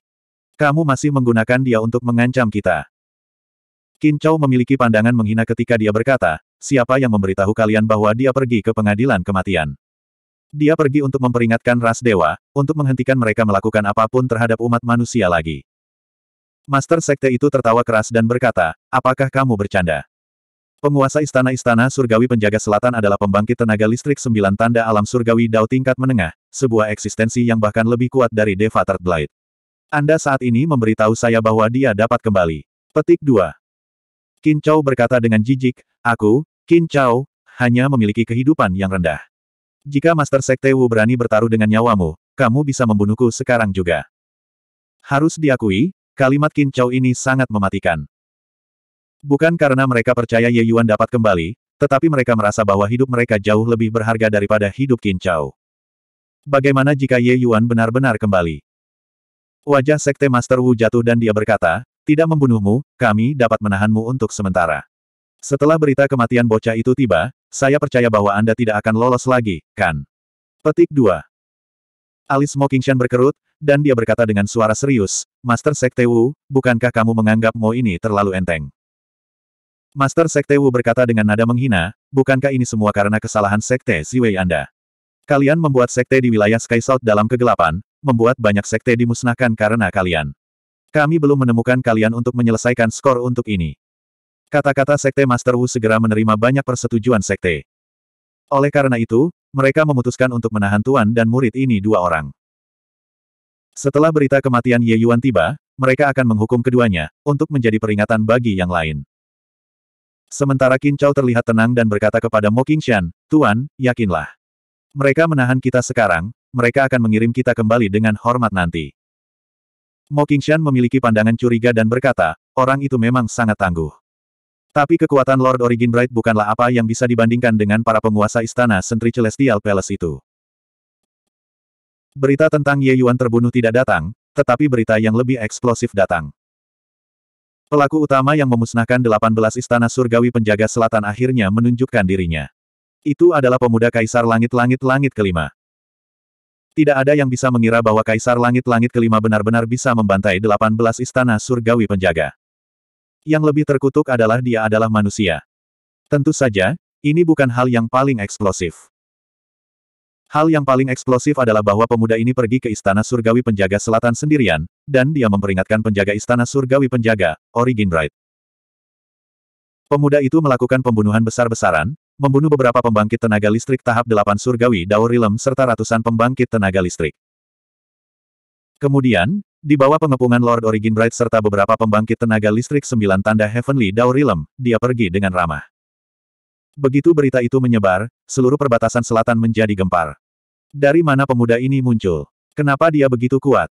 Kamu masih menggunakan dia untuk mengancam kita. Qin Chou memiliki pandangan menghina ketika dia berkata, siapa yang memberitahu kalian bahwa dia pergi ke pengadilan kematian. Dia pergi untuk memperingatkan ras dewa, untuk menghentikan mereka melakukan apapun terhadap umat manusia lagi. Master Sekte itu tertawa keras dan berkata, apakah kamu bercanda? Penguasa istana-istana surgawi penjaga selatan adalah pembangkit tenaga listrik sembilan tanda alam surgawi Dao tingkat menengah, sebuah eksistensi yang bahkan lebih kuat dari Deva Blight. Anda saat ini memberitahu saya bahwa dia dapat kembali. Petik 2. Qin Chao berkata dengan jijik, Aku, Qin Chao, hanya memiliki kehidupan yang rendah. Jika Master Sekte Wu berani bertaruh dengan nyawamu, kamu bisa membunuhku sekarang juga. Harus diakui, kalimat Qin Chao ini sangat mematikan. Bukan karena mereka percaya Ye Yuan dapat kembali, tetapi mereka merasa bahwa hidup mereka jauh lebih berharga daripada hidup Qin Chao. Bagaimana jika Ye Yuan benar-benar kembali? Wajah Sekte Master Wu jatuh dan dia berkata, tidak membunuhmu, kami dapat menahanmu untuk sementara. Setelah berita kematian bocah itu tiba, saya percaya bahwa Anda tidak akan lolos lagi, kan? Petik 2. Alis Mo berkerut, dan dia berkata dengan suara serius, Master Sekte Wu, bukankah kamu menganggap Mo ini terlalu enteng? Master Sekte Wu berkata dengan nada menghina, bukankah ini semua karena kesalahan Sekte Wei Anda? Kalian membuat Sekte di wilayah Sky South dalam kegelapan, membuat banyak sekte dimusnahkan karena kalian. Kami belum menemukan kalian untuk menyelesaikan skor untuk ini. Kata-kata sekte Master Wu segera menerima banyak persetujuan sekte. Oleh karena itu, mereka memutuskan untuk menahan Tuan dan murid ini dua orang. Setelah berita kematian Ye Yuan tiba, mereka akan menghukum keduanya, untuk menjadi peringatan bagi yang lain. Sementara Qin Chao terlihat tenang dan berkata kepada Mo Qingshan, Tuan, yakinlah. Mereka menahan kita sekarang, mereka akan mengirim kita kembali dengan hormat nanti. Mo Qingshan memiliki pandangan curiga dan berkata, orang itu memang sangat tangguh. Tapi kekuatan Lord Origin Bright bukanlah apa yang bisa dibandingkan dengan para penguasa istana sentri Celestial Palace itu. Berita tentang Ye Yuan terbunuh tidak datang, tetapi berita yang lebih eksplosif datang. Pelaku utama yang memusnahkan 18 istana surgawi penjaga selatan akhirnya menunjukkan dirinya. Itu adalah pemuda Kaisar Langit-Langit-Langit kelima. Tidak ada yang bisa mengira bahwa Kaisar Langit-Langit kelima benar-benar bisa membantai 18 istana surgawi penjaga. Yang lebih terkutuk adalah dia adalah manusia. Tentu saja, ini bukan hal yang paling eksplosif. Hal yang paling eksplosif adalah bahwa pemuda ini pergi ke istana surgawi penjaga selatan sendirian, dan dia memperingatkan penjaga istana surgawi penjaga, Origin Bright. Pemuda itu melakukan pembunuhan besar-besaran, membunuh beberapa pembangkit tenaga listrik tahap 8 surgawi Rilem serta ratusan pembangkit tenaga listrik. Kemudian, di bawah pengepungan Lord Origin Bright serta beberapa pembangkit tenaga listrik sembilan tanda Heavenly Rilem, dia pergi dengan ramah. Begitu berita itu menyebar, seluruh perbatasan selatan menjadi gempar. Dari mana pemuda ini muncul? Kenapa dia begitu kuat?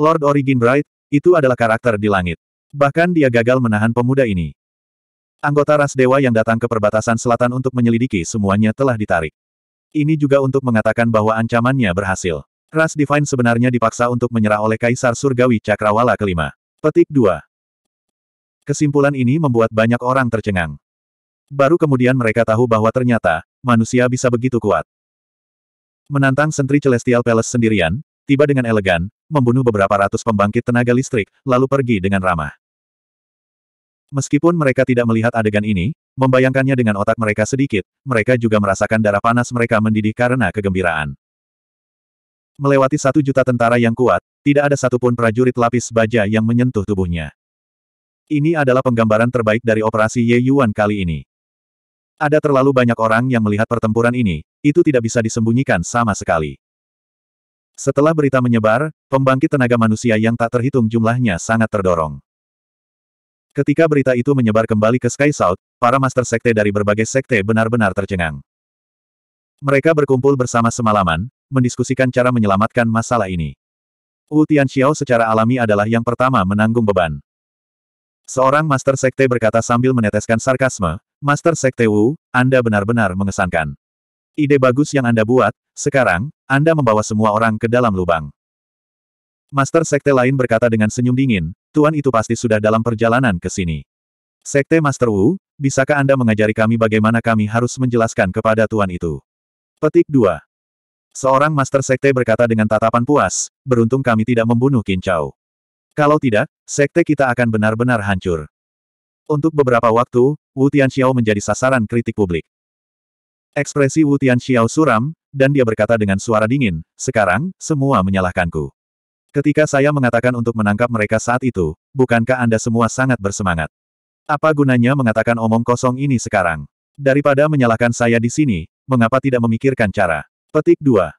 Lord Origin Bright, itu adalah karakter di langit. Bahkan dia gagal menahan pemuda ini. Anggota ras dewa yang datang ke perbatasan selatan untuk menyelidiki semuanya telah ditarik. Ini juga untuk mengatakan bahwa ancamannya berhasil. Ras Divine sebenarnya dipaksa untuk menyerah oleh Kaisar Surgawi Cakrawala kelima. Petik 2. Kesimpulan ini membuat banyak orang tercengang. Baru kemudian mereka tahu bahwa ternyata, manusia bisa begitu kuat. Menantang sentri Celestial Palace sendirian, tiba dengan elegan, membunuh beberapa ratus pembangkit tenaga listrik, lalu pergi dengan ramah. Meskipun mereka tidak melihat adegan ini, membayangkannya dengan otak mereka sedikit, mereka juga merasakan darah panas mereka mendidih karena kegembiraan. Melewati satu juta tentara yang kuat, tidak ada satupun prajurit lapis baja yang menyentuh tubuhnya. Ini adalah penggambaran terbaik dari operasi Ye Yuan kali ini. Ada terlalu banyak orang yang melihat pertempuran ini, itu tidak bisa disembunyikan sama sekali. Setelah berita menyebar, pembangkit tenaga manusia yang tak terhitung jumlahnya sangat terdorong. Ketika berita itu menyebar kembali ke Sky South, para master sekte dari berbagai sekte benar-benar tercengang. Mereka berkumpul bersama semalaman, mendiskusikan cara menyelamatkan masalah ini. Wu Tianxiao secara alami adalah yang pertama menanggung beban. Seorang master sekte berkata sambil meneteskan sarkasme, Master Sekte Wu, Anda benar-benar mengesankan. Ide bagus yang Anda buat, sekarang, Anda membawa semua orang ke dalam lubang. Master Sekte lain berkata dengan senyum dingin, Tuan itu pasti sudah dalam perjalanan ke sini. Sekte Master Wu, bisakah Anda mengajari kami bagaimana kami harus menjelaskan kepada Tuan itu? Petik 2. Seorang Master Sekte berkata dengan tatapan puas, beruntung kami tidak membunuh Kincau. Kalau tidak, sekte kita akan benar-benar hancur. Untuk beberapa waktu, Wu Tianxiao menjadi sasaran kritik publik. Ekspresi Wu Tianxiao suram, dan dia berkata dengan suara dingin, sekarang, semua menyalahkanku. Ketika saya mengatakan untuk menangkap mereka saat itu, bukankah Anda semua sangat bersemangat? Apa gunanya mengatakan omong kosong ini sekarang? Daripada menyalahkan saya di sini, mengapa tidak memikirkan cara? Petik 2.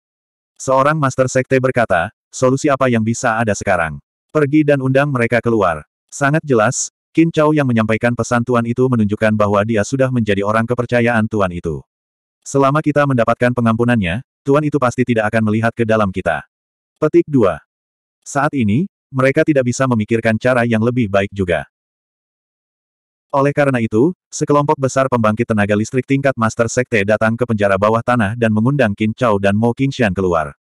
Seorang Master Sekte berkata, solusi apa yang bisa ada sekarang? Pergi dan undang mereka keluar. Sangat jelas, Qin Chao yang menyampaikan pesan Tuan itu menunjukkan bahwa dia sudah menjadi orang kepercayaan Tuan itu. Selama kita mendapatkan pengampunannya, Tuan itu pasti tidak akan melihat ke dalam kita. Petik 2. Saat ini, mereka tidak bisa memikirkan cara yang lebih baik juga. Oleh karena itu, sekelompok besar pembangkit tenaga listrik tingkat Master Sekte datang ke penjara bawah tanah dan mengundang Qin Chao dan Mo Qingshan keluar.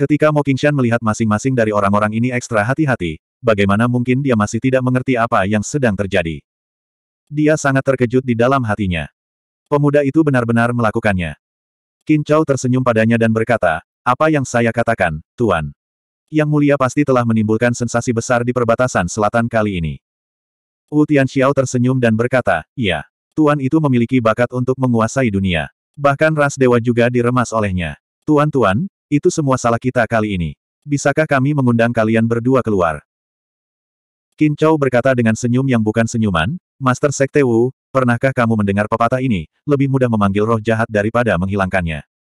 Ketika Mo Qingshan melihat masing-masing dari orang-orang ini ekstra hati-hati, bagaimana mungkin dia masih tidak mengerti apa yang sedang terjadi. Dia sangat terkejut di dalam hatinya. Pemuda itu benar-benar melakukannya. Qin Chao tersenyum padanya dan berkata, apa yang saya katakan, Tuan? Yang mulia pasti telah menimbulkan sensasi besar di perbatasan selatan kali ini. Wu Tianxiao tersenyum dan berkata, Iya, Tuan itu memiliki bakat untuk menguasai dunia. Bahkan ras dewa juga diremas olehnya. Tuan-tuan, itu semua salah kita kali ini. Bisakah kami mengundang kalian berdua keluar? Qin Chou berkata dengan senyum yang bukan senyuman, Master Sekte Wu, pernahkah kamu mendengar pepatah ini, lebih mudah memanggil roh jahat daripada menghilangkannya.